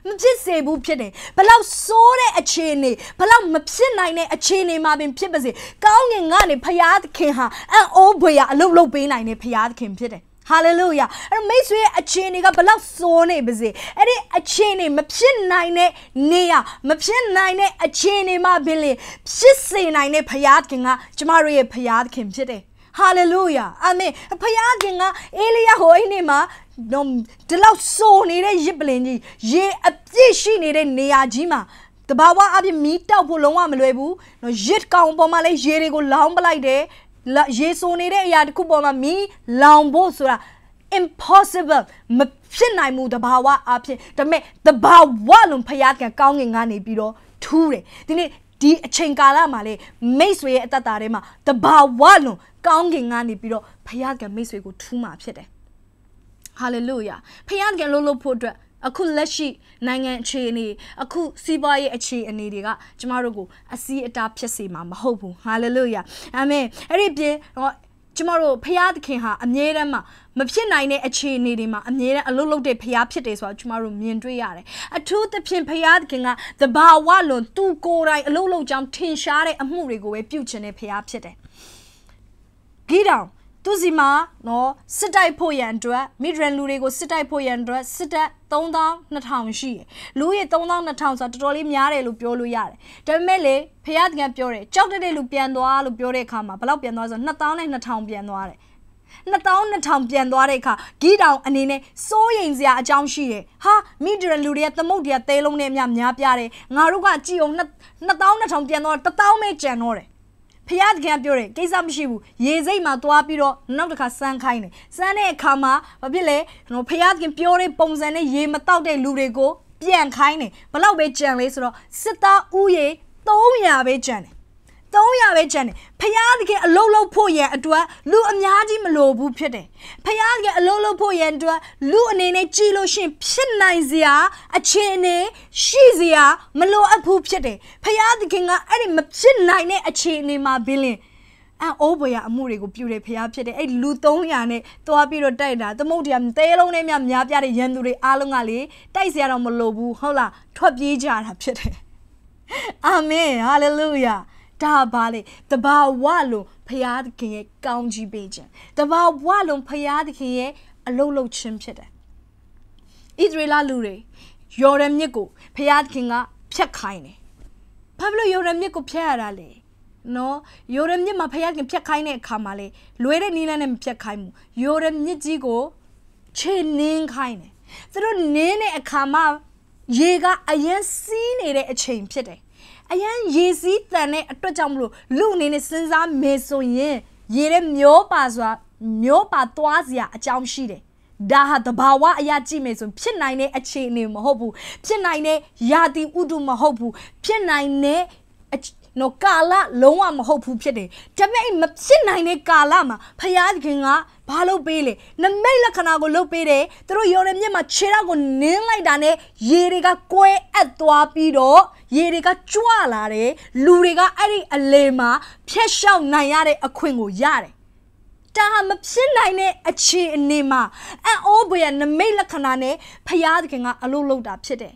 မဖြစ်စေဘူးဖြစ်တယ်ဘလောက်ဆိုးတဲ့အခြေအနေဘလောက်မဖြစ်နိုင်တဲ့အခြေအနေမှာပင်ဖြစ်ပါစေကောင်းငင်ကနေဖရာသခင်ဟာအံ့ဩဖွယ်ရအလုပ်လုပ်ပေးနိုင်တဲ့ဖရာသခင်ဖြစ်တယ်ဟာလေလုယာအဲ့မိတ်ဆွေရဲ့အခြေအနေကဘလောက်စိုးနေပါစေအဲ့ဒီအခြေအနေမဖြစ်နိုင်တဲ့နေရမဖြစ်နိုင်တဲ့အခြေအနေမှာပင်လေဖြစ်စေနိုင်တဲ့ဘုရားခင်ကကျမတို့ရဲ့ဘုရားခင်ဖြစ်တယ်ဟာလေလုယာအာမင်ဘုရားခင်ကအေလိယဟိုအိနေမှာတော့ဒီလောက်ဆိုနေတဲ့ရစ်ပလင်ကြီးရေအပြည့်ရှိနေတဲ့နေရာကြီးမှာတဘာဝအပြည့်မီးတောက်ဖို့လုံးဝမလွယ်ဘူးနော်ရစ်ကောင်ပေါ်မှာလည်းရေတွေကိုလောင်းပလိုက်တယ်ရေဆိုနေတဲ့အရာတစ်ခုပေါ်မှာမီးလောင်ဖို့ဆိုတာ impossible မဖြစ်နိုင်ဘူးတဘာဝအဖြစ်ဒါပေမဲ့တဘာဝလုံးဖျားကကောင်းငင်ကနေပြီးတော့ထူးတယ်ဒီနေ့ဒီအချိန်ကာလမှာလေမိတ်ဆွေရဲ့အတ္တတာထဲမှာတဘာဝလုံးကောင်းငင်ကနေပြီးတော့ဖျားကမိတ်ဆွေကိုထူးမှာဖြစ်တယ်ဟာလေလုယာဖခင်တကယ်လှုပ်လှုပ်ဖို့အတွက်အခုလက်ရှိနိုင်ငံအခြေအနေအခုစီးပွားရေးအခြေအနေတွေက ကျမတို့ကို အစီအတာဖြစ်စေမှာမဟုတ်ဘူးဟာလေလုယာအာမင်အဲ့ဒီပြင်တော့ကျမတို့ဖရာသခင်ဟာအမြဲတမ်းမှာမဖြစ်နိုင်တဲ့အခြေအနေတွေမှာအမြဲတမ်းအလုလုတဲ့ဖရာဖြစ်တယ်ဆိုတော့ကျမတို့မြင်တွေ့ရတယ်။အထူးသဖြင့်ဖရာသခင်ကသဘာဝလွန်သူကိုယ်တိုင်အလုလုကြောင့်ထင်ရှားတဲ့အမှုတွေကိုပဲပြုချင်တဲ့ဖရာဖြစ်တယ်။ဂီတောင်သူစီမှာနော်စစ်တိုက်ဖို့ရန်အတွက်မီဒရန်လူတွေကိုစစ်တိုက်ဖို့ရန်အတွက်စစ်တပ်3200ရှိတယ်။လူရေ3200ဆိုတာတော်တော်လေးများတယ်လို့ပြောလို့ရတယ်။ဒါပေမဲ့လေဖရတကံပြောတယ်ကြောက်တဲ့လူပြန်သွားလို့ပြောတဲ့အခါမှာဘယ်လောက်ပြန်သွားဆို2000နဲ့2000ပြန်သွားတယ်။2000ပြန်သွားတဲ့အခါဂီတောင်အနေနဲ့စိုးရိမ်စရာအကြောင်းရှိတယ်။ဟာမိဒရလူတွေကသမုတ်တွေကသဲလုံးနဲ့အများများပြတယ်။ငါတို့ကကြည်အောင်2000ပြန်သွားတော့1000ပဲကျန်တော့တယ်ဖျားတကယ်ပြောတယ်ကိစ္စမရှိဘူးရေစိတ်မှာသွားပြီးတော့နောက်တစ်ခါစမ်းခိုင်းတယ်စမ်းတဲ့အခါမှာဘာဖြစ်လဲဖျားတကယ်ပြောတဲ့ပုံစံနဲ့ရေမတောက်တဲ့လူတွေကိုပြန်ခိုင်းတယ်ဘလောက်ပဲကြံလဲဆိုတော့စစ်သားဥယေ300ပဲကြံတယ်300ပဲကျန်တယ်ဖယားသခင်အလုံးလုံးဖို့ရန်အတွက်လူအများကြီးမလိုဘူးဖြစ်တယ်ဖယားသခင်အလုံးလုံးဖို့ရန်အတွက်လူအနေနဲ့ကြည်လို့ရှင်ဖြစ်နိုင်စရာအခြေအနေရှိစရာမလိုအပ်ဘူးဖြစ်တယ်ဖယားသခင်ကအဲ့ဒီမဖြစ်နိုင်တဲ့အခြေအနေမှာဘင်းလင်းအအိုးဘွေရအမှုတွေကိုပြုတယ်ဖျားဖြစ်တယ်အဲ့လူ300နဲ့တွားပြီးတော့တိုက်တာသမုတ်တရားတဲလုံးနဲ့မြများပြတဲ့ရန်သူတွေအားလုံးကလေတိုက်စရာတော့မလိုဘူးဟုတ်လားထွက်ပြေးကြတာဖြစ်တယ်အာမင်ဟာလေလုယာဒါဘာလဲတဘာဝလုံးဖရာသခင်ရဲ့ကောင်းကြီးပေးခြင်းတဘာဝလုံးဖရာသခင်ရဲ့အလုတ်လုတ်ခြင်းဖြစ်တယ်ဣသရေလလူတွေယော်ဒန်မြစ်ကိုဖရာသခင်ကဖြတ်ခိုင်းတယ်ဘာဖြစ်လို့ယော်ဒန်မြစ်ကိုဖြတ်ရတာလဲနော်ယိုရမြစ်မှာဖယားခင်ဖြတ်ခိုင်းတဲ့အခါမှာလေလွဲတဲ့နီးလန်းနဲ့မဖြတ်ခိုင်းဘူးယိုရမြစ်ကြီးကိုခြေနင်းခိုင်းတယ်သူတို့နင်းတဲ့အခါမှာရေကအရင်စီးနေတဲ့အချိန်ဖြစ်တယ်အရန်ရေစီးတန်တဲ့အတွက်ကြောင့်မလို့လူအနေနဲ့စဉ်းစားမယ်ဆိုရင်ရေတဲ့မျိုးပါစွာ မျိုးပါသွားစရာအကြောင်းရှိတယ်ဒါဟာတဘာဝအရာကြည့်မယ်ဆိုဖြစ်နိုင်တဲ့အခြေအနေမဟုတ်ဘူးဖြစ်နိုင်တဲ့ယာတိဥဒုမဟုတ်ဘူးဖြစ်နိုင်တဲ့နော်ကာလလုံးဝမဟုတ်ဘူးဖြစ်တယ်ဒါပေမဲ့မဖြစ်နိုင်တဲ့ကာလမှာဖရာခင်ကဘာလုပ်ပေးလဲနမိတ်လက္ခဏာကိုလုပ်ပေးတယ်သူတို့ယော်ဒန်မြစ်မှာခြေထောက်ကိုနင်းလိုက်တာနဲ့ရေတွေကကွဲအပ်သွားပြီးတော့ရေတွေကကြွလာတယ်လူတွေကအဲ့ဒီအလေမှာဖြတ်လျှောက်နိုင်ရတဲ့အခွင့်ကိုရတယ်တာမဖြစ်နိုင်တဲ့အခြေအနေမှာအံ့ဩဖွယ်နမိတ်လက္ခဏာနဲ့ဖျားသခင်ကအလုပ်လုပ်တာဖြစ်တယ်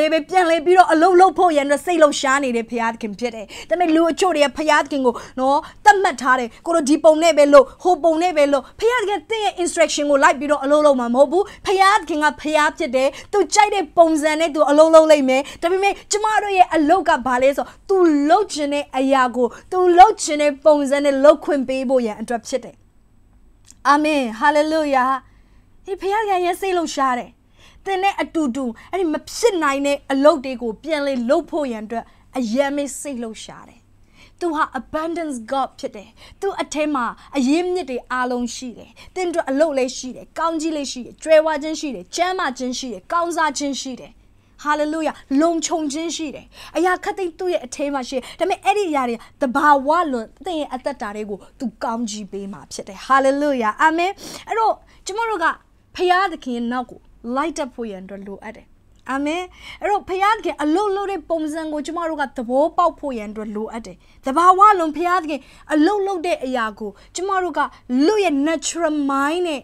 လေးပဲပြန်လဲပြီးတော့အလုံးလုံးဖို့ရန်တော့စိတ်လုံးရှားနေတယ်ဖရာသခင်ဖြစ်တယ်ဒါပေမဲ့လူအချို့တွေကဖရာသခင်ကိုနော်တတ်မှတ်ထားတယ်ကိုတို့ဒီပုံနဲ့ပဲလို့ဟိုပုံနဲ့ပဲလို့ဖရာသခင်တင့်ရဲ့ instruction ကိုလိုက်ပြီးတော့အလုံးလုံးမှာမဟုတ်ဘူးဖရာသခင်ကဖရာဖြစ်တယ်သူကြိုက်တဲ့ပုံစံနဲ့သူအလုံးလုံးလိုက်မယ်ဒါပေမဲ့ကျမတို့ရဲ့အလုတ်ကဘာလဲဆိုသူလှုပ်ခြင်းတဲ့အရာကိုသူလှုပ်ခြင်းတဲ့ပုံစံနဲ့လှုပ်ခွင့်ပေးဖို့ရန်အတွက်ဖြစ်တယ်အာမင်ဟာလေလုယာဒီဖရာကရဲ့စိတ်လုံးရှားတယ်သင်နဲ့အတူတူအဲ့ဒီမဖြစ်နိုင်တဲ့အလုပ်တွေကိုပြန်လေလုပ်ဖို့ရန်အတွက်အယံမေးစိတ်လှုပ်ရှားတယ်သူဟာ abundance god ဖြစ်တယ်သူအထက်မှာအရင်းမြစ်တွေအားလုံးရှိတယ်သင်တို့အလုပ်လည်းရှိတယ်ကောင်းကြီးလည်းရှိတယ်ကြွယ်ဝခြင်းရှိတယ်ချမ်းသာခြင်းရှိတယ်ကောင်းစားခြင်းရှိတယ်ဟာလေလုယာလုံခြုံခြင်းရှိတယ်။အရာခတ်သိမ်းသူ့ရဲ့အထဲမှာရှိတယ်။ဒါပေမဲ့အဲ့ဒီအရာတွေတဘာဝလွန်သင်ရဲ့အသက်တာတွေကိုသူကောင်းကြီးပေးမှာဖြစ်တယ်။ဟာလေလုယာအာမင်။အဲ့တော့ကျမတို့ကဖရာသခင်နောက်ကို light up ဖို့ရန်အတွက်လိုအပ်တယ်အာမင်အဲ့တော့ဖခင်တခင် အလုံးလုံးတဲ့ပုံစံကိုကျမတို့ကသဘောပေါက်ဖို့ရန်အတွက်လိုအပ်တယ်။တဘာဝလုံးဖခင်တခင်အလုံးလုံးတဲ့အရာကိုကျမတို့ကလူရဲ့ natural mind နဲ့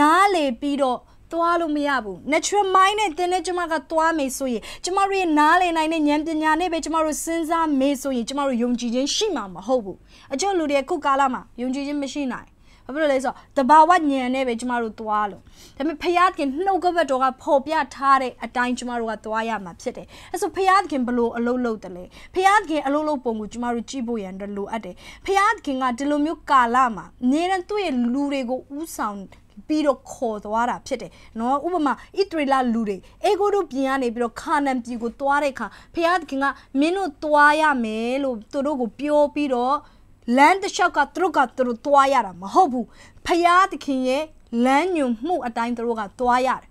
နားလေပြီးတော့သွားလို့မရဘူး natural mind နဲ့သင်နဲ့ကျမကသွားမယ်ဆိုရင်ကျမတို့ရဲ့နားလည်နိုင်တဲ့ဉာဏ်ပညာနဲ့ပဲကျမတို့စဉ်းစားမယ်ဆိုရင်ကျမတို့ယုံကြည်ခြင်းရှိမှာမဟုတ်ဘူးအကျို့လူတွေခုကာလမှာယုံကြည်ခြင်းမရှိနိုင်ဘာဖြစ်လို့လဲဆိုတော့တဘာဝညံနဲ့ပဲကျမတို့သွားလို့ဒါပေမဲ့ဖယားခင်နှုတ်ကပတ်တော်ကဖော်ပြထားတဲ့အတိုင်းကျမတို့ကသွားရမှာဖြစ်တယ်အဲဆိုဖယားခင်ဘလို့အလုပ်လုပ်တယ်လဲဖယားခင်အလုပ်လုပ်ပုံကိုကျမတို့ကြည့်ဖို့ရန်တော့လိုအပ်တယ်ဖယားခင်ကဒီလိုမျိုးကာလမှာနေရန်သူ့ရဲ့လူတွေကိုဥဆောင်ပြီးတော့ခေါ်သွားတာဖြစ်တယ်နော်ဥပမာဣတရီလာလူတွေအေဂိုတို့ပြင်ကနေပြီးတော့ခါနန်ပြည်ကိုသွားတဲ့အခါဖျားသခင်ကမင်းတို့သွားရမယ်လို့သူတို့ကို ပြောပြီးတော့လမ်းတစ်လျှောက်ကသူတို့ကသူတို့သွားရတာမဟုတ်ဘူးဖယားသခင်ရဲ့လမ်းညွန်မှုအတိုင်းသူတို့ကသွားရတယ်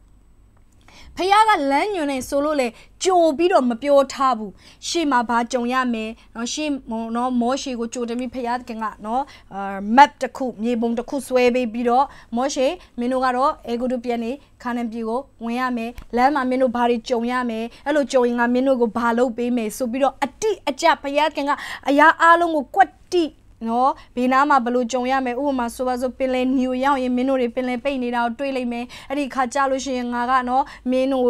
ဖះကလမ်းညွန်နေဆိုလို့လေကြိုပြီးတော့မပြောထားဘူးရှေ့မှာဘာကြုံရမယ်နော်ရှေ့နော်မောရှေကိုကြိုတယ်မိဖះကကနော်အာ map တစ်ခုမြေပုံတစ်ခုဆွဲပေးပြီးတော့မောရှေမင်းတို့ကတော့အေဂုတုပြန်နေခါနန်ပြည်ကိုဝင်ရမယ်လမ်းမှာမင်းတို့ဘာတွေကြုံရမယ်အဲ့လိုကြုံရင်ကမင်းတို့ကိုဘာလုပ်ပေးမယ်ဆိုပြီးတော့အတိအကျဖះကကအရာအလုံးကိုကွက်တိနော်ဘေးနားမှာဘလို့ကြုံရမယ်ဥပမာဆိုပါစို့ပင်လယ်ညိုရောက်ရင်မင်းတို့တွေပင်လယ်ပိတ်နေတာကိုတွေ့လိမ့်မယ်အဲ့ဒီခါကြလို့ရှိရင်ငါကနော်မင်းတို့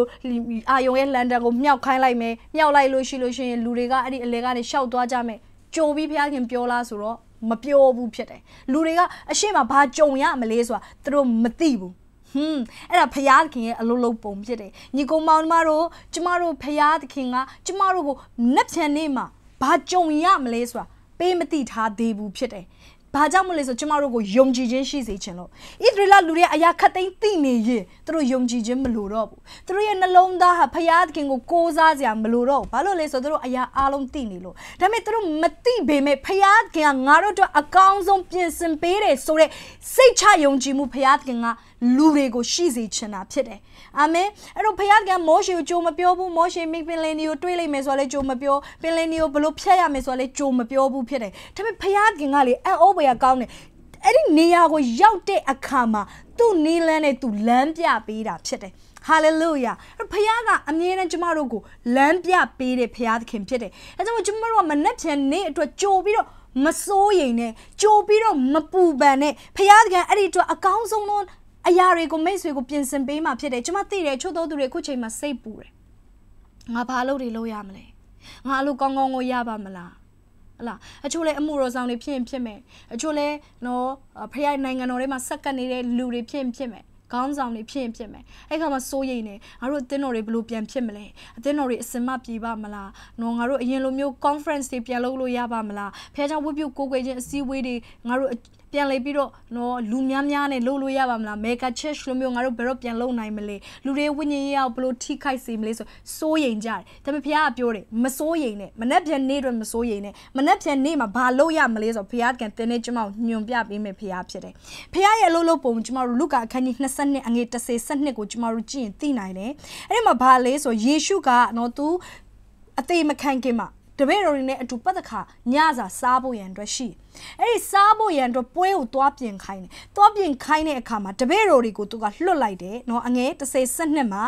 အာယုံရဲ့လန်ဒန်ကိုမြောက်ခိုင်းလိုက်မယ်မြောက်လိုက်လို့ရှိလို့ရှိရင်လူတွေကအဲ့ဒီအလဲကနေရှောက်သွားကြမယ်ကြိုပြီးဖျားခင်ပြောလားဆိုတော့မပြောဘူးဖြစ်တယ်လူတွေကအရှိမဘာကြုံရမလဲဆိုတာသူတို့မသိဘူးဟွန်းအဲ့ဒါဖရာသခင်ရဲ့အလုံးလုံးပုံဖြစ်တယ်ညီကောင်မောင်တို့ကျမတို့ဖရာသခင်က ကျမတို့ကိုနှက်ဖြန်နေမှာဘာကြုံရမလဲဆိုတာပေးမသိထားသေးဘူးဖြစ်တယ်။ဘာကြောင့်မလဲဆိုကျမတို့ကိုယုံကြည်ခြင်းရှိစေချင်လို့ဣသရေလလူတွေအရာခတ်သိမ်းသိနေရင်သူတို့ယုံကြည်ခြင်းမလိုတော့ဘူး။သူတို့ရဲ့နှလုံးသားဟာဖယားသခင်ကိုကိုးစားစရာမလိုတော့ဘူး။ဘာလို့လဲဆိုသူတို့အရာအလုံးသိနေလို့။ဒါပေမဲ့သူတို့မသိပေမဲ့ဖယားသခင်ကငါတို့အတွက်အကောင်းဆုံးပြင်ဆင်ပေးတယ်ဆိုတဲ့စိတ်ချယုံကြည်မှုဖယားသခင်ကလူတွေကိုရှိစေချင်တာဖြစ်တယ်အာမင်အဲ့တော့ဘုရားကမောရှေကိုကြိုမပြောဘူးမောရှေမိပင်လင်းတွေကိုတွေးလိုက်မယ်ဆိုတော့လေကြိုမပြောပင်လင်းတွေကိုဘလို့ဖျက်ရမယ်ဆိုတော့လေကြိုမပြောဘူးဖြစ်တယ်ဒါပေမဲ့ဘုရားကင်ကလေအံ့ဩဖွယ်ကောင်းတယ်အဲ့ဒီနေရာကိုရောက်တဲ့အခါမှာသူ့နီလန်းနဲ့သူလမ်းပြပေးတာဖြစ်တယ်ဟာလေလုယာဘုရားကအမြဲတမ်းကျမတို့ကိုလမ်းပြပေးတဲ့ဘုရားသခင်ဖြစ်တယ်။အဲကြောင့်ကျမတို့ကမနှက်ဖြန်နေ့အတွက်ကြိုပြီးတော့မစိုးရိမ်နဲ့ကြိုပြီးတော့မပူပန်နဲ့ဘုရားသခင်အဲ့ဒီအတွက်အကောင်းဆုံးသောအရာတွေကိုမိတ်ဆွေကိုပြင်ဆင်ပေးမှဖြစ်တယ်ကျွန်မသိတယ်ချို့တော်သူတွေခုချိန်မှာစိတ်ပူတယ်ငါဘာလို့တွေလုပ်ရမလဲငါလို့ကောင်းကောင်းကိုရပါမလားဟလာအချို့လဲအမှုတော်ဆောင်တွေဖြစ်ရင်ဖြစ်မယ်အချို့လဲနော်ဖရိုင်နိုင်ငံတော်ထဲမှာဆက်ကပ်နေတဲ့လူတွေဖြစ်ရင်ဖြစ်မယ်ခေါင်းဆောင်တွေဖြစ်ရင်ဖြစ်မယ်အဲ့ခါမှာစိုးရိမ်နေငါတို့အသင်းတော်တွေဘလို့ပြန်ဖြစ်မလဲအသင်းတော်တွေအစင်မပြေပါမလားနော်ငါတို့အရင်လိုမျိုး conference တွေပြန်လုပ်လို့ရပါမလားဖះเจ้าဝိပုကိုကိုွယ်ချင်းအစည်းအဝေးတွေငါတို့ပြန်လေပြီးတော့နော်လူများများနဲ့လုပ်လို့ရပါမလားမေဂါချက်လိုမျိုးငါတို့ဘယ်တော့ပြန်လုပ်နိုင်မလဲလူတွေဝိညာဉ်ရေးအောင်ဘလို့ထိခိုက်စေမလဲဆိုစိုးရိမ်ကြတယ်ဒါပေမဲ့ဘုရားကပြောတယ်မစိုးရိမ်နဲ့မနေ့ပြန်နေ့တော့မစိုးရိမ်နဲ့မနေ့ပြန်နေ့မှာဘာလုပ်ရမလဲဆိုဘုရားကတင်းနေကျွန်မညွန်ပြပေးမယ်ဘုရားဖြစ်တယ်ဘုရားရဲ့လှုပ်လှုပ်ပုံကျွန်မတို့လူကာအခန်းကြီး22အငယ်30 12ကိုကျွန်မတို့ကြည့်ရင်သိနိုင်တယ်အဲ့ဒီမှာဘာလဲဆိုယေရှုကနော်သူအသေးမခံခင်မှာတပည့်တော်တွေနဲ့အတူပတ်သက်ခါညစာစားဖို့ရန်အတွက်ရှိအဲ့ဒီစားဖို့ရန်အတွက်ပွဲကိုသွားပြင်ခိုင်းတယ်သွားပြင်ခိုင်းတဲ့အခါမှာတပည့်တော်တွေကိုသူကလွတ်လိုက်တယ်နော်အငဲ30 12မှာ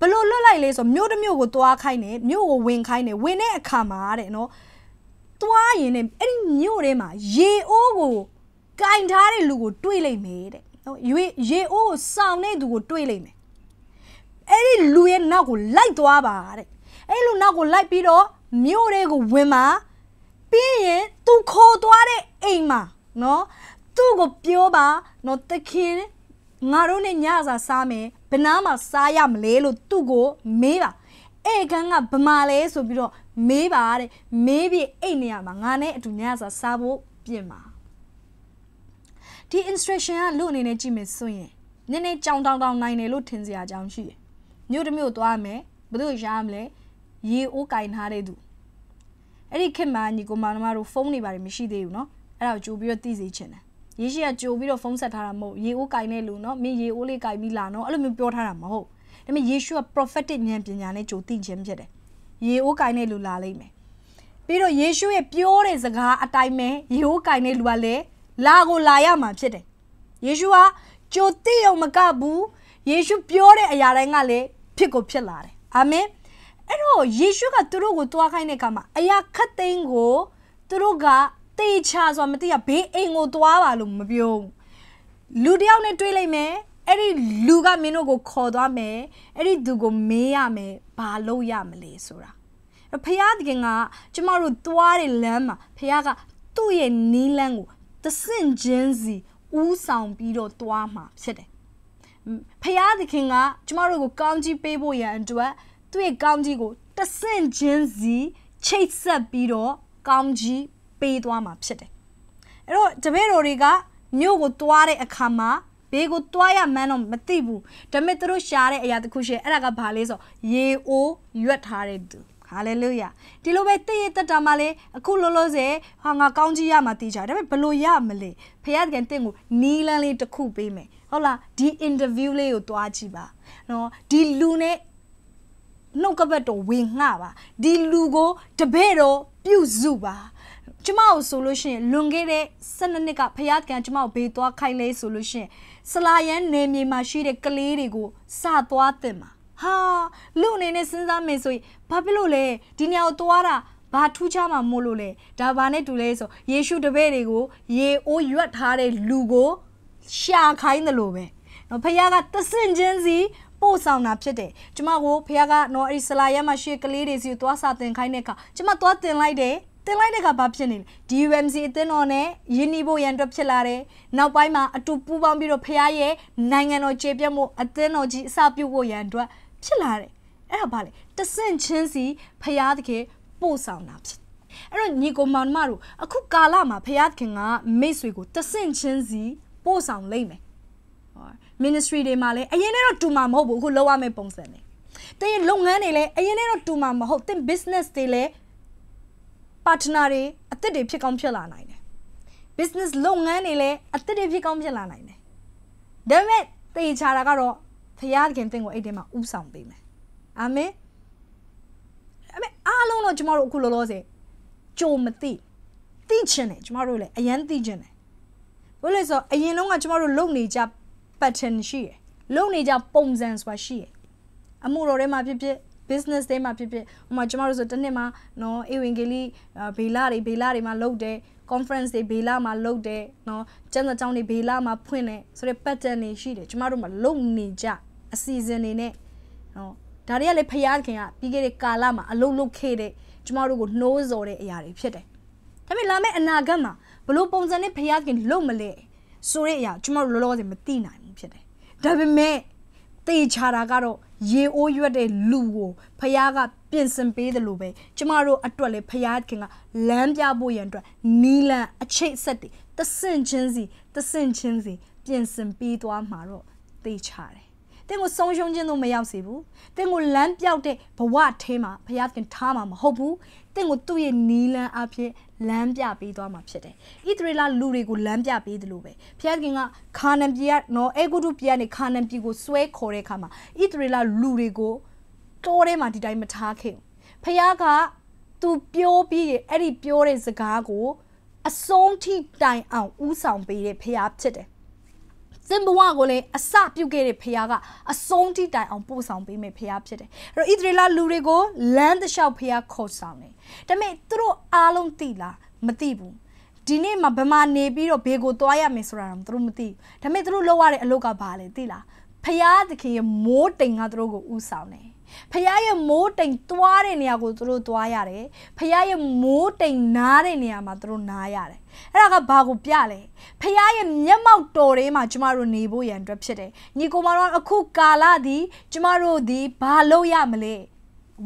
ဘလို့လွတ်လိုက်လဲဆိုမြို့တစ်မြို့ကိုသွားခိုင်းတယ်မြို့ကိုဝင်ခိုင်းတယ်ဝင်တဲ့အခါမှာတဲ့နော်သွားရင်လည်းအဲ့ဒီမြို့ထဲမှာရေအိုးကိုကင်ထားတဲ့လူကိုတွေးလိုက်မယ်တဲ့နော်ရေရေအိုးကိုစောင်းတဲ့သူကိုတွေးလိုက်မယ်အဲ့ဒီလူရဲ့နောက်ကိုလိုက်သွားပါတဲ့အဲ့လူနောက်ကိုလိုက်ပြီးတော့မြို့တွေကိုဝင်ပါပြီးရင်သူခေါ်သွားတဲ့အိမ်မှာနော်သူ့ကိုပြောပါနော်တခင်ငါတို့နဲ့ညစာစားမယ်ဘနာမှာစားရမလဲလို့သူ့ကိုမေးပါအဲ့ခန်းကဗမာလဲဆိုပြီးတော့မေးပါတဲ့မေးပြီးအဲ့နေရာမှာငါနဲ့အတူညစာစားဖို့ပြင်ပါဒီ instruction ကလို့အနေနဲ့ကြည့်မယ်ဆိုရင်နည်းနည်းကြောင်တောင်တောင်နိုင်တယ်လို့ထင်စရာအကြောင်းရှိတယ်မြို့တစ်မြို့သွားမယ်ဘယ်သူရှားမလဲရေအိုးကင်ထားတဲ့သူအဲ့ဒီခေတ်မှာညီကိုမောင်နှမတို့ဖုန်းတွေပါတယ်မရှိသေးဘူးเนาะအဲ့ဒါကိုကြိုပြီးတော့သိစေချင်တယ်ရေရှိကကြိုပြီးတော့ဖုန်းဆက်ထားတာမဟုတ်ရေအိုးကင်တဲ့လူเนาะမင်းရေအိုးလေးကင်ပြီးလာเนาะအဲ့လိုမျိုးပြောထားတာမဟုတ်ဒါပေမဲ့ယေရှုက prophetic ဉာဏ်ပညာနဲ့ကြိုသိခြင်းဖြစ်တယ်ရေအိုးကင်တဲ့လူလာလိမ့်မယ်ပြီးတော့ယေရှုရဲ့ပြောတဲ့စကားအတိုင်းပဲယေဟိုးကင်တဲ့လူကလည်းလာကိုလာရမှာဖြစ်တယ်။ယေရှုဟာကြိုတိအောင်မကဘူး။ယေရှုပြောတဲ့အရာတိုင်းကလည်းဖြစ်ကိုဖြစ်လာတယ်။အာမင်။အဲ့တော့ယေရှုကသူတို့ကိုတွားခိုင်းတဲ့အခါမှာအရာခတ်သိမ်းကိုသူတို့ကတေချာဆိုတာမသိရဘေးအိမ်ကိုတွားပါလို့မပြောလူတယောက်နဲ့တွေ့လိုက်မယ်အဲ့ဒီလူကမင်းတို့ကိုခေါ်သွားမယ်အဲ့ဒီသူကိုမေးရမယ်ဘာလုပ်ရမလဲဆိုတာဖခင်တခင်ကကျမတို့သွားတဲ့လမ်းမှာဖခင်ကသူ့ရဲ့နီးလန်းကိုတဆင့်ချင်းစီဥဆောင်ပြီးတော့သွားမှာဖြစ်တယ်ဖခင်တခင်ကကျမတို့ကိုကောင်းကြီးပေးဖို့ရန်အတွက်သူ့ရဲ့ကောင်းကြီးကိုတဆင့်ချင်းစီချိတ်ဆက်ပြီးတော့ကောင်းကြီးပေးသွားမှာဖြစ်တယ်။အဲ့တော့တပည့်တော်တွေကမြို့ကိုသွားတဲ့အခါမှာဘေးကိုသွားရမှန်းတော့မသိဘူး။ဒါပေမဲ့သူတို့ရှာတဲ့အရာတစ်ခုရှိတယ်။အဲ့ဒါကဘာလဲဆိုရေအိုးရွက်ထားတဲ့သူ။ဟာလေလုယာဒီလိုပဲတည့်ရတက်တာမှလည်းအခုလောလောဆယ်ဟာငါကောင်းကြီးရမှာတည်ကြဒါပေမဲ့ဘလို့ရမလဲဖခင်ကတင့်ကိုနီလန်းလေးတစ်ခုပေးမယ်ဟုတ်လားဒီ interview လေးကိုသွားကြည့်ပါနော်ဒီလူနဲ့နှုတ်ကပတ်တော်ဝင်ငှပါဒီလူကိုတပည့်တော်ပြုစုပါကျမကိုဆိုလို့ရှိရင်လွန်ခဲ့တဲ့12နှစ်ကဖယားကံကျမကိုဘေးသွားခိုင်းလဲဆိုလို့ရှိရင်ဆလာယန်နေမြေမှာရှိတဲ့ကလေးတွေကိုစသွားတင်ပါဟာလူအနေနဲ့စဉ်းစားမယ်ဆိုရင်ဘာဖြစ်လို့လဲဒီနေရာကိုသွားတာဘာထူးခြားမှာမို့လို့လဲဒါဘာနဲ့တူလဲဆိုယေရှုတပည့်တွေကိုရေအိုးရွက်ထားတဲ့လူကိုရှာခိုင်းတယ်လို့ပဲနော်ဖယားကတဆင့်ချင်းစီပို့ဆောင်တာဖြစ်တယ်ကျမကိုဖခင်ကတော့အဲ့ဒီဆလာရဲမှာရှေ့ကလေးတွေစီသွားစာတင်ခိုင်းတဲ့အခါကျမသွားတင်လိုက်တယ်တင်လိုက်တဲ့ကဘာဖြစ်နေလဲဒီ UMC အသင်းတော်နဲ့ယင်းနီဖို့ရန်အတွက်ဖြစ်လာတယ်။နောက်ပိုင်းမှာအတူပူးပေါင်းပြီးတော့ဖရားရဲ့နိုင်ငံတော်ခြေပြတ်မှုအသင်းတော်ကြီးအစပြုဖို့ရန်အတွက်ဖြစ်လာတယ်။အဲ့ဒါဘာလဲတဆင့်ချင်းစီဖရားတကယ်ပို့ဆောင်တာဖြစ်အဲ့တော့ညီကိုမောင်မတို့အခုကာလမှာဖရားခင်ကမိတ်ဆွေကိုတဆင့်ချင်းစီပို့ဆောင်လိမ့်မယ် ministry တွေမှာလည်းအရင်ကတော့တူမှာမဟုတ်ဘူးအခုလောက်ရမယ့်ပုံစံနဲ့တင်ရဲ့လုပ်ငန်းတွေလည်းအရင်ကတော့တူမှာမဟုတ်တင် business တွေလည်း partner တွေအသစ်တွေဖြစ်ကောင်းဖြစ်လာနိုင်တယ် business လုပ်ငန်းတွေလည်းအသစ်တွေဖြစ်ကောင်းဖြစ်လာနိုင်တယ်ဒါပေမဲ့တေချာတာကတော့ဖခင်တင်ကိုအဲ့ဒီမှာဥဆောင်ပေးမယ်အာမင်အမေအားလုံးတော့ကျမတို့အခုလောလောဆယ်ကြုံမသိသိချင်တယ်ကျမတို့လည်းအရန်သိချင်တယ်ဘို့လို့ဆိုအရင်တော့ကကျမတို့လုံနေကြ pattern ရှိတယ်လုပ်နေကြပုံစံဆိုတာရှိတယ်အမှုတော်ထဲမှာဖြစ်ဖြစ် business တွေမှာဖြစ်ဖြစ်ဥမာကျမတို့ဆိုတစ်နှစ်မှာနော်အေဝင်ဂေလိဘေလာတွေဘေလာတွေမှာလုပ်တယ် conference တွေဘေလာမှာလုပ်တယ်နော်ကျန်းစာကျောင်းတွေဘေလာမှာဖွင့်တယ်ဆိုတော့ pattern တွေရှိတယ်ကျမတို့မှာလုပ်နေကြအစီအစဉ်တွေနဲ့နော်ဒါတွေကလေဖျားခင်ကပြီးခဲ့တဲ့ကာလမှာအလုပ်လုပ်ခဲ့တဲ့ကျမတို့ကိုနှိုးဆော်တဲ့အရာတွေဖြစ်တယ်ဒါပေမဲ့လာမယ့်အနာဂတ်မှာဘလို့ပုံစံနဲ့ဖျားခင်လုပ်မလဲဆိုတဲ့အရာကျမတို့လောလောဆယ်မသိနိုင်ဘူးဒါပေမဲ့တေချာတာကတော့ရေအိုးရွက်တဲ့လူကိုဖះကပြင်ဆင်ပေးတယ်လို့ပဲကျမတို့အတွက်လေဖះခင်ကလမ်းပြဖို့ရန်အတွက်နီလန်အချိတ်ဆက်တွေတဆင့်ချင်းစီတဆင့်ချင်းစီပြင်ဆင်ပေးသွားမှာတော့တေချာတယ်တင့်ကိုဆုံးရှုံးခြင်းတို့မရောက်စေဘူးတင့်ကိုလမ်းပြောက်တဲ့ဘဝထဲမှာဘုရားသခင်ထားမှာမဟုတ်ဘူးတင့်ကိုသူ့ရဲ့နီလန်းအဖြစ်လမ်းပြပေးသွားမှာဖြစ်တယ်။ဣသရေလလူတွေကိုလမ်းပြပေးတယ်လို့ပဲ။ဖခင်ကခါနန်ပြည်ကနော်အေဂုတုပြည်ကနေခါနန်ပြည်ကိုဆွဲခေါ်တဲ့အခါမှာဣသရေလလူတွေကိုတိုးထဲမှာဒီတိုင်းမထားခဲ့ဘူး။ဖခင်ကသူပြောပြီးအဲ့ဒီပြောတဲ့စကားကို အဆုံးထိတိုင်အောင်ဥဆောင်ပေးတဲ့ဖခင်ဖြစ်တယ်သင်ဘဝကိုလည်းအစပြုတ်ခဲ့တဲ့ဖခင်ကအဆုံးထိတိုင်အောင်ပို့ဆောင်ပေးမယ်ဖခင်ဖြစ်တယ်အဲ့တော့ဣသရေလလူတွေကိုလမ်းတစ်လျှောက်ဖခင်ခေါ်ဆောင်တယ်ဒါပေမဲ့သူတို့အားလုံးသိလားမသိဘူးဒီနေ့မှာဗမာနေပြီးတော့ဘေကိုသွားရမယ်ဆိုတာတော့သူတို့မသိဘူးဒါပေမဲ့သူတို့လောက်ရတဲ့အလုပ်ကဘာလဲသိလားဖရာသခင်ရဲ့မိုးတိမ်ကသူတို့ကိုဥဆောင်တယ်ဖရာရဲ့မိုးတိမ်သွားတဲ့နေရာကိုသူတို့သွားရတယ်ဖရာရဲ့မိုးတိမ်နားတဲ့နေရာမှာသူတို့နားရတယ်အဲ့ဒါကဘာကိုပြလဲဖရာရဲ့မျက်မှောက်တော်ထဲမှာကျမတို့နေဖို့ရန်အတွက်ဖြစ်တယ်ညီကောင်မတော်အခုကာလသည်ကျမတို့သည်ဘာလုပ်ရမလဲ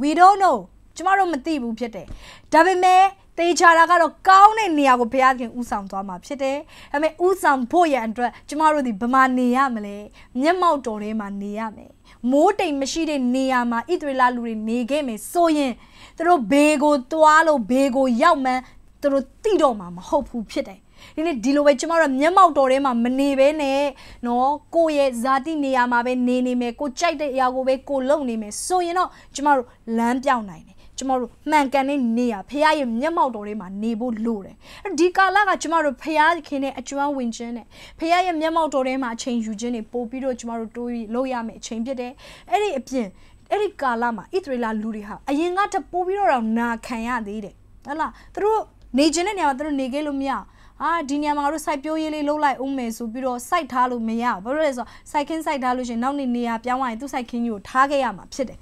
we don't know ကျမတို့မသိဘူးဖြစ်တယ်ဒါပေမဲ့တေချာတာကတော့ကောင်းတဲ့နေရာကိုဘုရားသခင်ဥဆောင်သွားမှာဖြစ်တယ်။ဒါပေမဲ့ဥဆောင်ဖို့ရန်အတွက် ကျမတို့ဒီဘမနေရမလဲ။မျက်မှောက်တော်ထဲမှာနေရမယ်။မိုးတိမ်မရှိတဲ့နေရာမှာဣသရေလလူတွေနေခဲ့မယ်ဆိုရင်သူတို့ဘေကိုတွားလို့ဘေကိုရောက်မှန်းသူတို့တိတော့မှာမဟုတ်ဘူးဖြစ်တယ်။ဒီနေ့ဒီလိုပဲကျမတို့မျက်မှောက်တော်ထဲမှာမနေပဲနဲ့နော်ကိုယ့်ရဲ့ဇာတိနေရာမှာပဲနေနေမယ်ကိုကြိုက်တဲ့အရာကိုပဲကိုလုပ်နေမယ်ဆိုရင်တော့ကျမတို့လမ်းပြောင်းနိုင်တယ်ကျမတို့မှန်ကန်တဲ့နေရဖခင်ရဲ့မျက်မှောက်တော်ထဲမှာနေဖို့လိုတယ်ဒီကာလကကျမတို့ဖခင်ရဲ့အကျွမ်းဝင်ခြင်းနဲ့ဖခင်ရဲ့မျက်မှောက်တော်ထဲမှာအချိန်ယူခြင်းတွေပို့ပြီးတော့ကျမတို့တိုးလို့ရမယ်အချိန်ဖြစ်တယ်အဲ့ဒီအပြင်အဲ့ဒီကာလမှာဣသရေလလူတွေဟာအရင်ကတပိုးပြီးတော့နာခံရသေးတယ်ဟုတ်လားသူတို့နေခြင်းတဲ့နေရာမှာသူတို့နေခဲ့လို့မရဘူးအာဒီနေရာမှာငါတို့ site ပြိုးရေးလေးလုပ်လိုက်ဦးမယ်ဆိုပြီးတော့ site ထားလို့မရဘူးဘာလို့လဲဆိုတော့ site ခင်း site ထားလို့ရှင်နောက်နေ့နေရာပြောင်းသွားရင်သူ့ site ခင်းကြီးကိုထားခဲ့ရမှာဖြစ်တယ်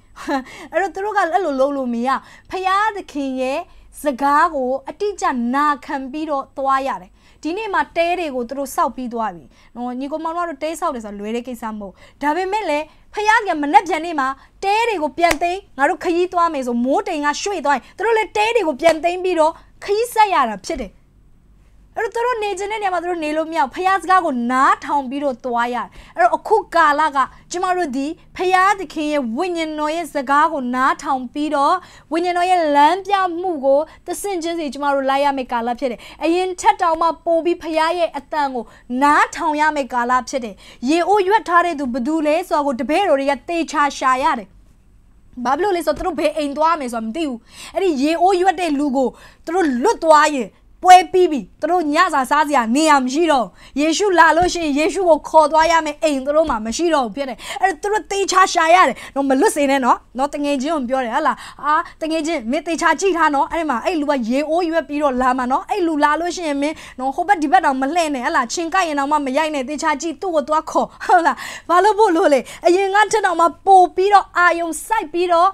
အဲ့တော့သူတို့ကအဲ့လိုလုပ်လို့မရဖျားသခင်ရဲ့စကားကိုအတိအကျနာခံပြီးတော့သွားရတယ်ဒီနေ့မှာတဲတွေကိုသူတို့စောက်ပြီးသွားပြီ။နော်ညီကောင်မောင်တို့တဲစောက်တယ်ဆိုတော့လွယ်တဲ့ကိစ္စမဟုတ်။ဒါပေမဲ့လည်းဖယားကမနဲ့ပြန်နေမှာတဲတွေကိုပြန်သိမ်းငါတို့ခရီးသွားမယ်ဆိုမိုးတိမ်ကရွှေ့သွားရင်သူတို့လည်းတဲတွေကိုပြန်သိမ်းပြီးတော့ခရီးဆက်ရတာဖြစ်တယ်အဲ့တော့တို့နေခြင်းတဲ့နေရာမှာတို့နေလို့မရဘူးဖះစကားကို နားထောင်ပြီးတော့သွားရတယ်အဲ့တော့အခုကာလကကျမတို့ဒီဖះသခင်ရဲ့ဝိညာဉ်တော်ရဲ့စကားကိုနားထောင်ပြီးတော့ဝိညာဉ်တော်ရဲ့လမ်းပြမှုကိုသစင်ချင်းစီကျမတို့လိုက်ရမယ့်ကာလဖြစ်တယ်အရင်ချက်တောင်မှပို့ပြီးဖះရဲ့အတန်ကိုနားထောင်ရမယ့်ကာလဖြစ်တယ်ရေအိုးရွက်ထားတဲ့သူဘသူလဲဆိုတာကိုတပည့်တော်တွေကတေချာရှာရတယ်ဘာလို့လဲဆိုတော့သူတို့ဘယ်အိမ်သွားမယ်ဆိုတာမသိဘူးအဲ့ဒီရေအိုးရွက်တဲ့လူကိုသူတို့လွတ်သွားရင်ပွဲပြီးပြီသူတို့ညစာစားစရာနေရာမရှိတော့ယေရှုလာလို့ရှိရင်ယေရှုကိုခေါ်သွားရမယ်အိမ်သူတို့မှာမရှိတော့ဘူးဖြစ်တယ်အဲ့တော့သူတို့တေးချရှာရတယ်နော်မလွတ်စေနဲ့နော်နော်တငယ်ချင်းကိုပြောတယ်ဟလာအာတငယ်ချင်းမင်းတေးချကြည့်ထားနော်အဲ့ဒီမှာအဲ့လူကရေအိုးရွက်ပြီးတော့လာမှာနော်အဲ့လူလာလို့ရှိရင်မင်းနော်ဟိုဘက်ဒီဘက်တောင်မလှဲ့နဲ့ဟလာချင်းကိုက်ရင်တောင်မှမရိုက်နဲ့တေးချကြည့်သူ့ကိုသွားခေါ်ဟုတ်လားဘာလို့ဖို့လို့လဲအရင်ကထက်တောင်မှပို့ပြီးတော့အာယုံစိုက်ပြီးတော့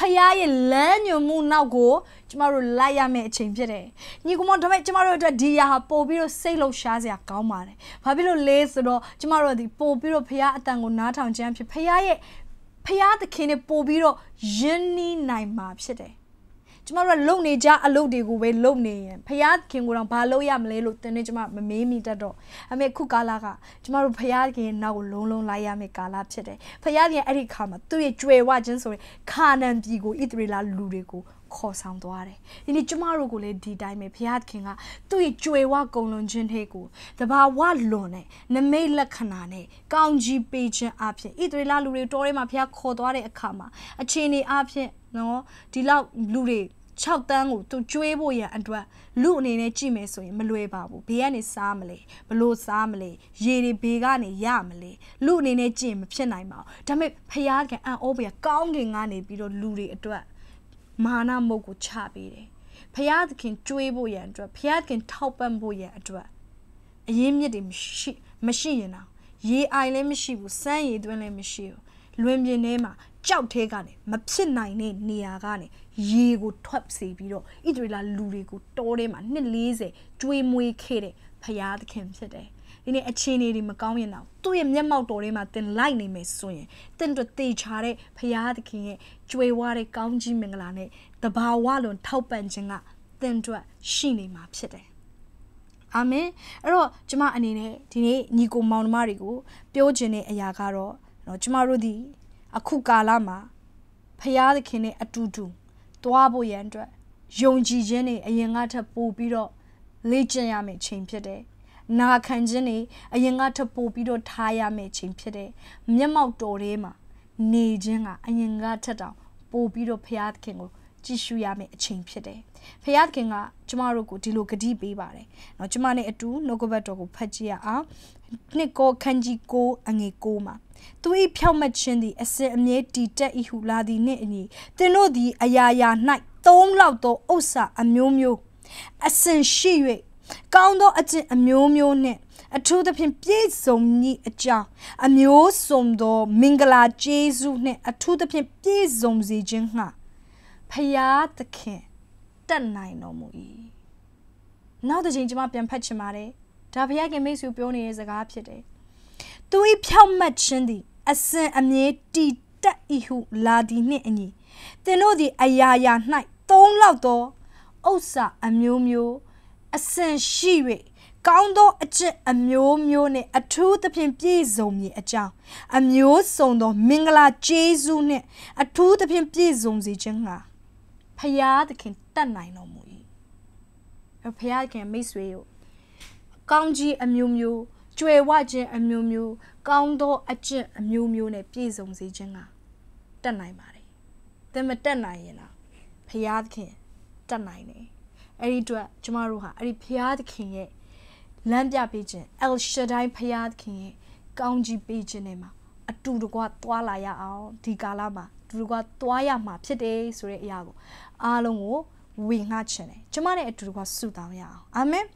ဖယားရဲ့လမ်းညွန်မှုနောက်ကိုကျမတို့လိုက်ရမယ့်အချိန်ဖြစ်တယ်။ညီကောင်မတို့ကျမတို့အတွက်ဒီရာဟာပို့ပြီးတော့စိတ်လှုပ်ရှားစရာကောင်းပါတယ်။ဘာဖြစ်လို့လဲဆိုတော့ကျမတို့ဒီပို့ပြီးတော့ဖယားအတန်ကိုနားထောင်ခြင်းဖြစ်ဖယားရဲ့ဖယားသခင်နဲ့ပို့ပြီးတော့ယဉ်နီးနိုင်မှာဖြစ်တယ်။ကျမတို့ကလုံနေကြအလုပ်တွေကိုပဲလုံနေရင်ဖယားခင်ကိုတော့ဘာလုပ်ရမလဲလို့တင်းနေကျမမမေးမိတတ်တော့အမေခုကာလာကကျမတို့ဖယားခင်နောက်ကိုလုံးလုံးလိုက်ရမယ့်ကာလာဖြစ်တယ်ဖယားခင်အဲ့ဒီခါမှာသူ့ရဲ့ကြွယ်ဝခြင်းဆိုရင်ခါနန်ပြည်ကိုဣသရေလလူတွေကိုခေါ်ဆောင်သွားတယ်။ဒီနေ့ကျမတို့ကိုလည်းဒီတိုင်းပဲဘုရားသခင်ကသူ့ရဲ့ကြွယ်ဝကုံလွန်ခြင်းတွေကိုတဘာဝလွန်တဲ့နမိတ်လက္ခဏာနဲ့ကောင်းကြီးပေးခြင်းအပြင်ဣသရေလလူတွေတော်ထဲမှာဘုရားခေါ်သွားတဲ့အခါမှာအခြေအနေအပြင်နော်ဒီလောက်လူတွေ6တန်းကိုသူကျွေးဖို့ရန်အတွက်လူအနေနဲ့ကြည့်မယ်ဆိုရင်မလွယ်ပါဘူးဘေးကနေစားမလဲဘလို့စားမလဲရေတွေဘေးကနေရမလဲလူအနေနဲ့ကြည့်ရင်မဖြစ်နိုင်ပါဘူးဒါပေမဲ့ဖခင်ကအံ့ဩပေးကောင်းကင်ကနေပြီးတော့လူတွေအတွက်မာနမုတ်ကိုချပေးတယ်ဖရာသခင်ကြွေးဖို့ရန်အတွက်ဖရာသခင်ထောက်ပံ့ဖို့ရန်အတွက်အရင်မြစ်တွေမရှိမရှိရင်တော့ရေအိုင်လည်းမရှိဘူးစမ်းရည်သွင်းလည်းမရှိဘူးလွင်ပြင်ထဲမှာကြောက်သေးကနေမဖြစ်နိုင်တဲ့နေရာကနေရေကိုထွက်စေပြီးတော့ဣသရေလလူတွေကိုတောထဲမှာ240ကျွေးမွေးခဲ့တဲ့ဖရာသခင်ဖြစ်တယ်။ဒီနေ့အခြေအနေတွေမကောင်းရင်တော့သူ့ရဲ့မျက်မှောက်တော်ထဲမှာတင်လိုက်နေမယ်ဆိုရင်တင်တို့တေချာတဲ့ဖရာသခင်ရဲ့ကြွေဝါတဲ့ကောင်းကြီးမင်္ဂလာနဲ့တဘာဝလွန်ထောက်ပံ့ခြင်းကတင်တို့ရှိနေမှာဖြစ်တယ်အာမင်အဲ့တော့ကျမအနေနဲ့ဒီနေ့ညီကိုမောင်နှမတွေကို ပြောခြင်းတဲ့အရာကတော့နော်ကျမတို့ဒီအခုကာလမှာဖရာသခင်နဲ့အတူတူသွားဖို့ရန်အတွက်ယုံကြည်ခြင်းနဲ့အရင်ကထပ်ပို့ပြီးတော့လေ့ကျင့်ရမယ့်ချိန်ဖြစ်တယ်နာခံခြင်းတွေအရင်ကထပိုပြီးတော့ထားရမယ့်ခြင်းဖြစ်တယ်မျက်မှောက်တော်ထဲမှာနေခြင်းကအရင်ကထက်တောင်ပိုပြီးတော့ဖရာသခင်ကိုကြည့်ရှုရမယ့်အချိန်ဖြစ်တယ်။ဖရာသခင်ကကျမတို့ကိုဒီလိုဂတိပေးပါတယ်။နော်ကျမနဲ့အတူနှုတ်ကပတ်တော်ကိုဖတ်ကြည့်ရအောင်။နှစ်ကောခန်းကြီးကိုအငယ်ကိုမှာသူ၏ဖြောက်မှတ်ခြင်းသည်အစင်အမြဲတည်တက်၏ဟုလာသည်နှင့်အညီသင်တို့သည်အရာရာ၌သုံးလောက်သောဥစ္စာအမျိုးမျိုးအစင်ရှိ၍။ကောင်းသောအကျင့်အမျိုးမျိုးနှင့် အထူးသဖြင့်ပြည့်စုံမည်အကြောင်းအမျိုးစုံသောမင်္ဂလာကျေးဇူးနှင့်အထူးသဖြင့်ပြည့်စုံစေခြင်းငှာဖရာသခင်တက်နိုင်တော်မူ၏နောက်တစ်ချိန်ကျွန်မပြန်ဖတ်ချင်ပါတယ်ဒါဖရာခင်မိတ်ဆွေပြောနေတဲ့စကားဖြစ်တယ်သူ၏ဖြောက်မှတ်ခြင်းသည် အစဉ်အမြဲတည်တက်၏ဟု လာသည်နှင့်အညီသင်တို့သည်အရာရာ၌သုံးလောက်သောဥစ္စာအမျိုးမျိုးအစဉ်ရှိ၍ကောင်းသောအကျင့်အမျိုးမျိုးနှင့်အထူးသဖြင့်ပြည့်စုံမည်အကြောင်းအမျိုးစုံသောမင်္ဂလာကျေးဇူးနှင့် အထူးသဖြင့်ပြည့်စုံစေခြင်းငှာဖရာသခင်တတ်နိုင်တော်မူ၏ဖရာသခင်မိတ်ဆွေတို့ကောင်းကြီးအမျိုးမျိုးကြွယ်ဝခြင်းအမျိုးမျိုး ကောင်းသောအကျင့်အမျိုးမျိုးနဲ့ပြည့်စုံစေခြင်းကတတ်နိုင်ပါတယ်။သင်မတတ်နိုင်ရင်လားဖရာသခင်တတ်နိုင်တယ်အဲ့ဒီအတွက်ကျမတို့ဟာအဲ့ဒီဖျားသခင်ရဲ့လမ်းပြပေးခြင်း El Shaddai ဖျားသခင်ရဲ့ကောင်းကြီးပေးခြင်းနဲ့မှာအတူတကွသွားလာရအောင်ဒီကာလမှာအတူတကွသွားရမှာဖြစ်တယ်ဆိုတဲ့အရာကိုအားလုံးကိုဝေငှခြင်းတယ်ကျမနဲ့အတူတကွဆုတောင်းရအောင်အာမင်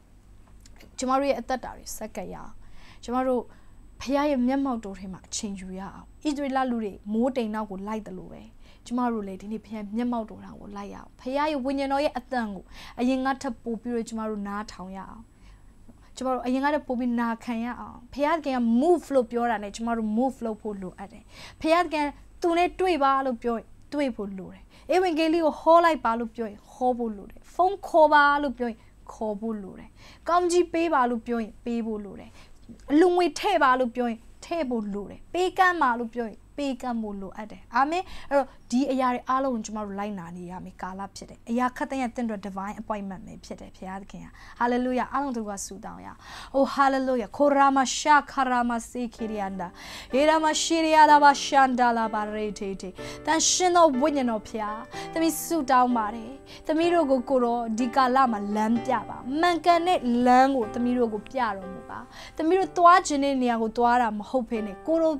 ကျမတို့ရဲ့အသက်တာတွေစက္ကပ်ရအောင်ကျမတို့ဖခင်ရဲ့မျက်မှောက်တော်ထဲမှာအချိန်ယူရအောင်ဣသရေလလူတွေမိုးတိမ်နောက်ကိုလိုက်တယ်လို့ပဲကျမတို့လည်းဒီနေ့ဖခင်မျက်မှောက်တော်တော်ကိုလိုက်ရအောင်ဖခင်ရဲ့ဝိညာဉ်တော်ရဲ့အသံကိုအရင်ကထပ်ပို့ပြီးတော့ကျမတို့နားထောင်ရအောင်ကျမတို့အရင်ကတော့ပို့ပြီးနာခံရအောင်ဖခင်က move လို့ပြောတာနဲ့ကျမတို့ move လုပ်ဖို့လိုအပ်တယ်ဖခင်ကသူနဲ့တွေ့ပါလို့ပြောတွေ့ဖို့လိုတယ်။အေဗန်ဂေလိကိုဟောလိုက်ပါလို့ပြောရင်ဟောဖို့လိုတယ်။ဖုန်းခေါ်ပါလို့ပြောရင်ခေါ်ဖို့လိုတယ်။ကောင်းကြီးပေးပါလို့ပြောရင်ပေးဖို့လိုတယ်။လူငွေထည့်ပါလို့ပြောရင်ထည့်ဖို့လိုတယ်။ပေးကမ်းပါလို့ပြောရင်ပေးကပ်မှုလိုအပ်တယ်အာမင်အဲ့တော့ဒီအရာတွေအားလုံးကျွန်တော်တို့လိုက်နာနေရမယ်ကာလဖြစ်တယ်အရာခတ်တဲ့တင့်တော် divine appointment ပဲဖြစ်တယ်ဖခင်သခင်က hallelujah အားလုံးတို့ကဆုတောင်းရဟို hallelujah ခိုရာမရှာခရာမစေခီရီယန်ဒါဟေရာမရှီရီယာလာဘရှန်ဒါလာဘရေတေတေတန်ရှင်တော်ဝိညာဉ်တော်ဖခင်သမီးဆုတောင်းပါတယ်သမီးတို့ကိုကိုတော့ဒီကာလမှာလမ်းပြပါမှန်ကန်တဲ့လမ်းကို သမီးတို့ကိုပြတော်မူပါသမီးတို့သွားခြင်းတဲ့နေရာကိုသွားတာမဟုတ်ဘဲနဲ့ကိုတို့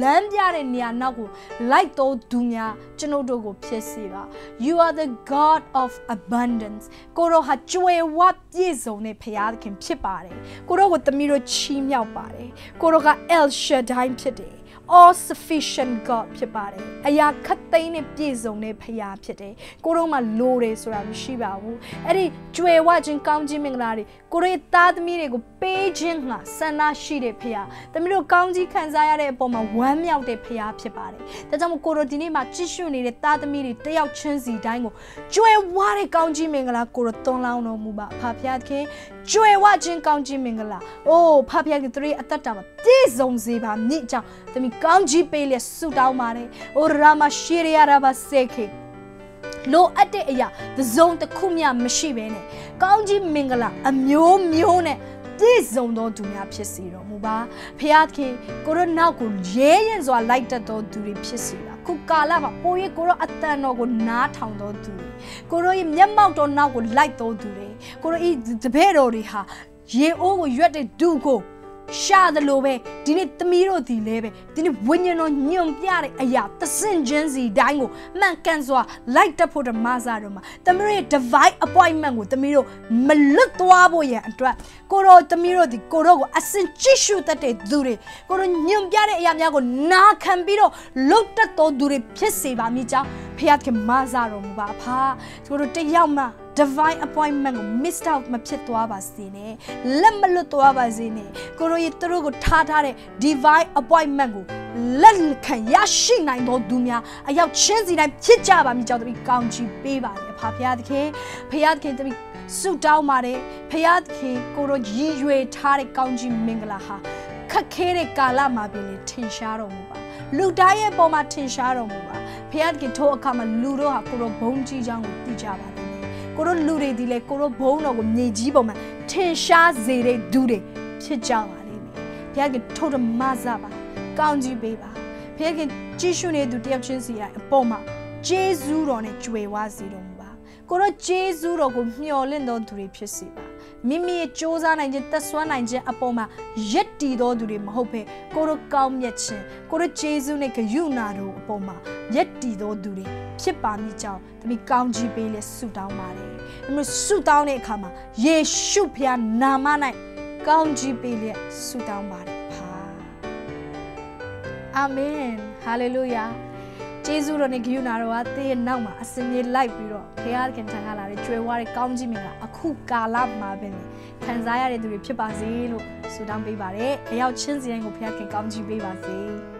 လမ်းပြတဲ့နေရာနောက်ကိုလိုက်တော်သူများကျွန်ုပ်တို့ကို ဖြစ်စေပါ You are the God of abundance ကိုရောဟာကြွယ်ဝပြည့်စုံတဲ့ဖရာသခင်ဖြစ်ပါတယ်ကိုရောကိုသမီးတို့ချီးမြှောက်ပါတယ်ကိုရောက El Shaddai ဖြစ်တယ် all sufficient God ဖြစ်ပါတယ်။အရာခတ်သိမ်းနဲ့ပြည့်စုံတဲ့ဖရာဖြစ်တယ်။ကိုတော့မှလိုတယ်ဆိုတာမရှိပါဘူး။အဲ့ဒီကြွယ်ဝခြင်းကောင်းခြင်းမင်္ဂလာတွေကိုရဲ့သားသမီးတွေကိုပေးခြင်းကဆန္ဒရှိတဲ့ဖခင်သမီးတို့ကောင်းကြီးခံစားရတဲ့အပေါ်မှာဝမ်းမြောက်တဲ့ဖခင်ဖြစ်ပါတယ်ဒါကြောင့်မို့ကိုရိုဒီနေ့မှာကြည့်ရှုနေတဲ့သားသမီးတွေတယောက်ချင်းစီတိုင်းကိုကြွယ်ဝတဲ့ကောင်းကြီးမင်္ဂလာကိုရိုသွန်လောင်းတော်မူပါဖခင်သခင်ကြွယ်ဝခြင်းကောင်းကြီးမင်္ဂလာအိုးဖခင်သူတို့အသက်တာမှာပြည့်စုံစေပါမြင့်ကြောင့်သမီးကောင်းကြီးပေးလျက်ဆုတောင်းပါတယ်အိုးရာမရှိရရပါစေခေလိုအပ်တဲ့အရာသုံးတစ်ခုမျှမရှိဘဲနဲ့ကောင်းကြီးမင်္ဂလာ အမျိုးမျိုးနဲ့ပြည့်စုံသောသူများဖြစ်စေတော်မူပါဖခင်ကိုရောနောက်ကိုရဲရင်စွာလိုက်တတ်သောသူတွေဖြစ်စေပါခုကာလမှာကိုရဲ့ကိုရောအတန်တော်ကိုနားထောင်သောသူကိုရောရဲ့မျက်မှောက်တော်နောက်ကိုလိုက်သောသူတွေကိုရောဤတပည့်တော်တွေဟာရေအိုးကိုရွက်တဲ့ဒုကိုရှာတယ်လို့ပဲဒီနေ့သမီးတို့ဒီလဲပဲဒီနေ့ဝိညာဉ်တော်ညွန်ပြတဲ့အရာသစင်ချင်းစီတိုင်းကိုမှန်ကန်စွာလိုက်တက်ဖို့ဓမ္မစာတော်မှာသမီးရဲ့ divine appointment ကိုသမီးတို့မလွတ်သွားဖို့ရန်အတွက်ကိုတော်သမီးတို့ဒီကိုတော်ကိုအစင်ကြည့်ရှုတတ်တဲ့သူတွေကိုတော်ညွန်ပြတဲ့အရာများကိုနာခံပြီးတော့လွတ်တက်တော်သူတွေဖြစ်စေပါမိကြောင်းဖခင်မစာတော်မူပါအဖာကိုတော်တယောက်မှ divine appointment ကို miss out မဖြစ်သွားပါစေနဲ့လက်မလွတ်သွားပါစေနဲ့ကိုရိုရီသူတို့ကိုထားထားတဲ့ divine appointment ကိုလက်ခံရရှိနိုင်သောသူများအရောက်ချင်းစီတိုင်းဖြစ်ကြပါမိကြောင့်တပည့်ကောင်းချီးပေးပါလေဖာဖရာသခင်ဖရာသခင်တပည့်ဆုတောင်းပါတယ်ဖရာသခင်ကိုရိုရည်ရွယ်ထားတဲ့ကောင်းချီးမင်္ဂလာဟာခက်ခဲတဲ့ကာလမှာပင်လေထင်ရှားတော်မူပါလူတိုင်းရဲ့ပုံမှာထင်ရှားတော်မူပါဖခင်ထိုအခါမှာလူတို့ဟာကိုရောဘုံကြီးချောင်းကိုသိကြပါတယ်ကိုတို့လူတွေဒီလေကိုတို့ဘုံတော်ကိုမြေကြီးပေါ်မှာထင်ရှားစေတဲ့ဒူးတွေဖြစ်ကြပါလိမ့်မယ်ဘုရားခင်ထုတ်တော်မစပါကောင်းကြီးပေးပါဘုရားခင်ကြည့်ရှုနေသူတယောက်ချင်းစီရအပေါ်မှာဂျေဇူးတော်နဲ့ကြွယ်ဝစေတော်မူပါကိုတို့ဂျေဇူးတော်ကိုမျှော်လင့်တော်သူတွေဖြစ်စေပါမိမိရဲ့စ조사နိုင်ခြင်းသက်ဆွမ်းနိုင်ခြင်းအပေါ်မှာရစ်တည်တော်သူတွေမဟုတ်ဘဲကိုတို့ကောင်းမြတ်ခြင်းကိုတို့ဂျေဇုနဲ့ဂယုဏတို့အပေါ်မှာရစ်တည်တော်သူတွေဖြစ်ပါမိကြောင်းသမီးကောင်းချီးပေးလဲဆုတောင်းပါတယ်။ဒါမျိုးဆုတောင်းတဲ့အခါမှာယေရှုဖခင်နာမ၌ကောင်းချီးပေးလဲဆုတောင်းပါတယ်ဖာ။အာမင်။ဟာလေလုယာ။ကျေးဇူးတော်နဲ့ဂရုဏာတော်ကသင်ရဲ့နောက်မှာအစင်ကြီးလိုက်ပြီးတော့ဘုရားခင်ထံကလာတဲ့ကြွယ်ဝတဲ့ကောင်းကြီးမင်္ဂလာအခုကာလမှာပဲခံစားရတဲ့သူတွေဖြစ်ပါစေလို့ဆုတောင်းပေးပါတယ်။အရောက်ချင်းစီတိုင်းကိုဘုရားခင်ကောင်းကြီးပေးပါစေ။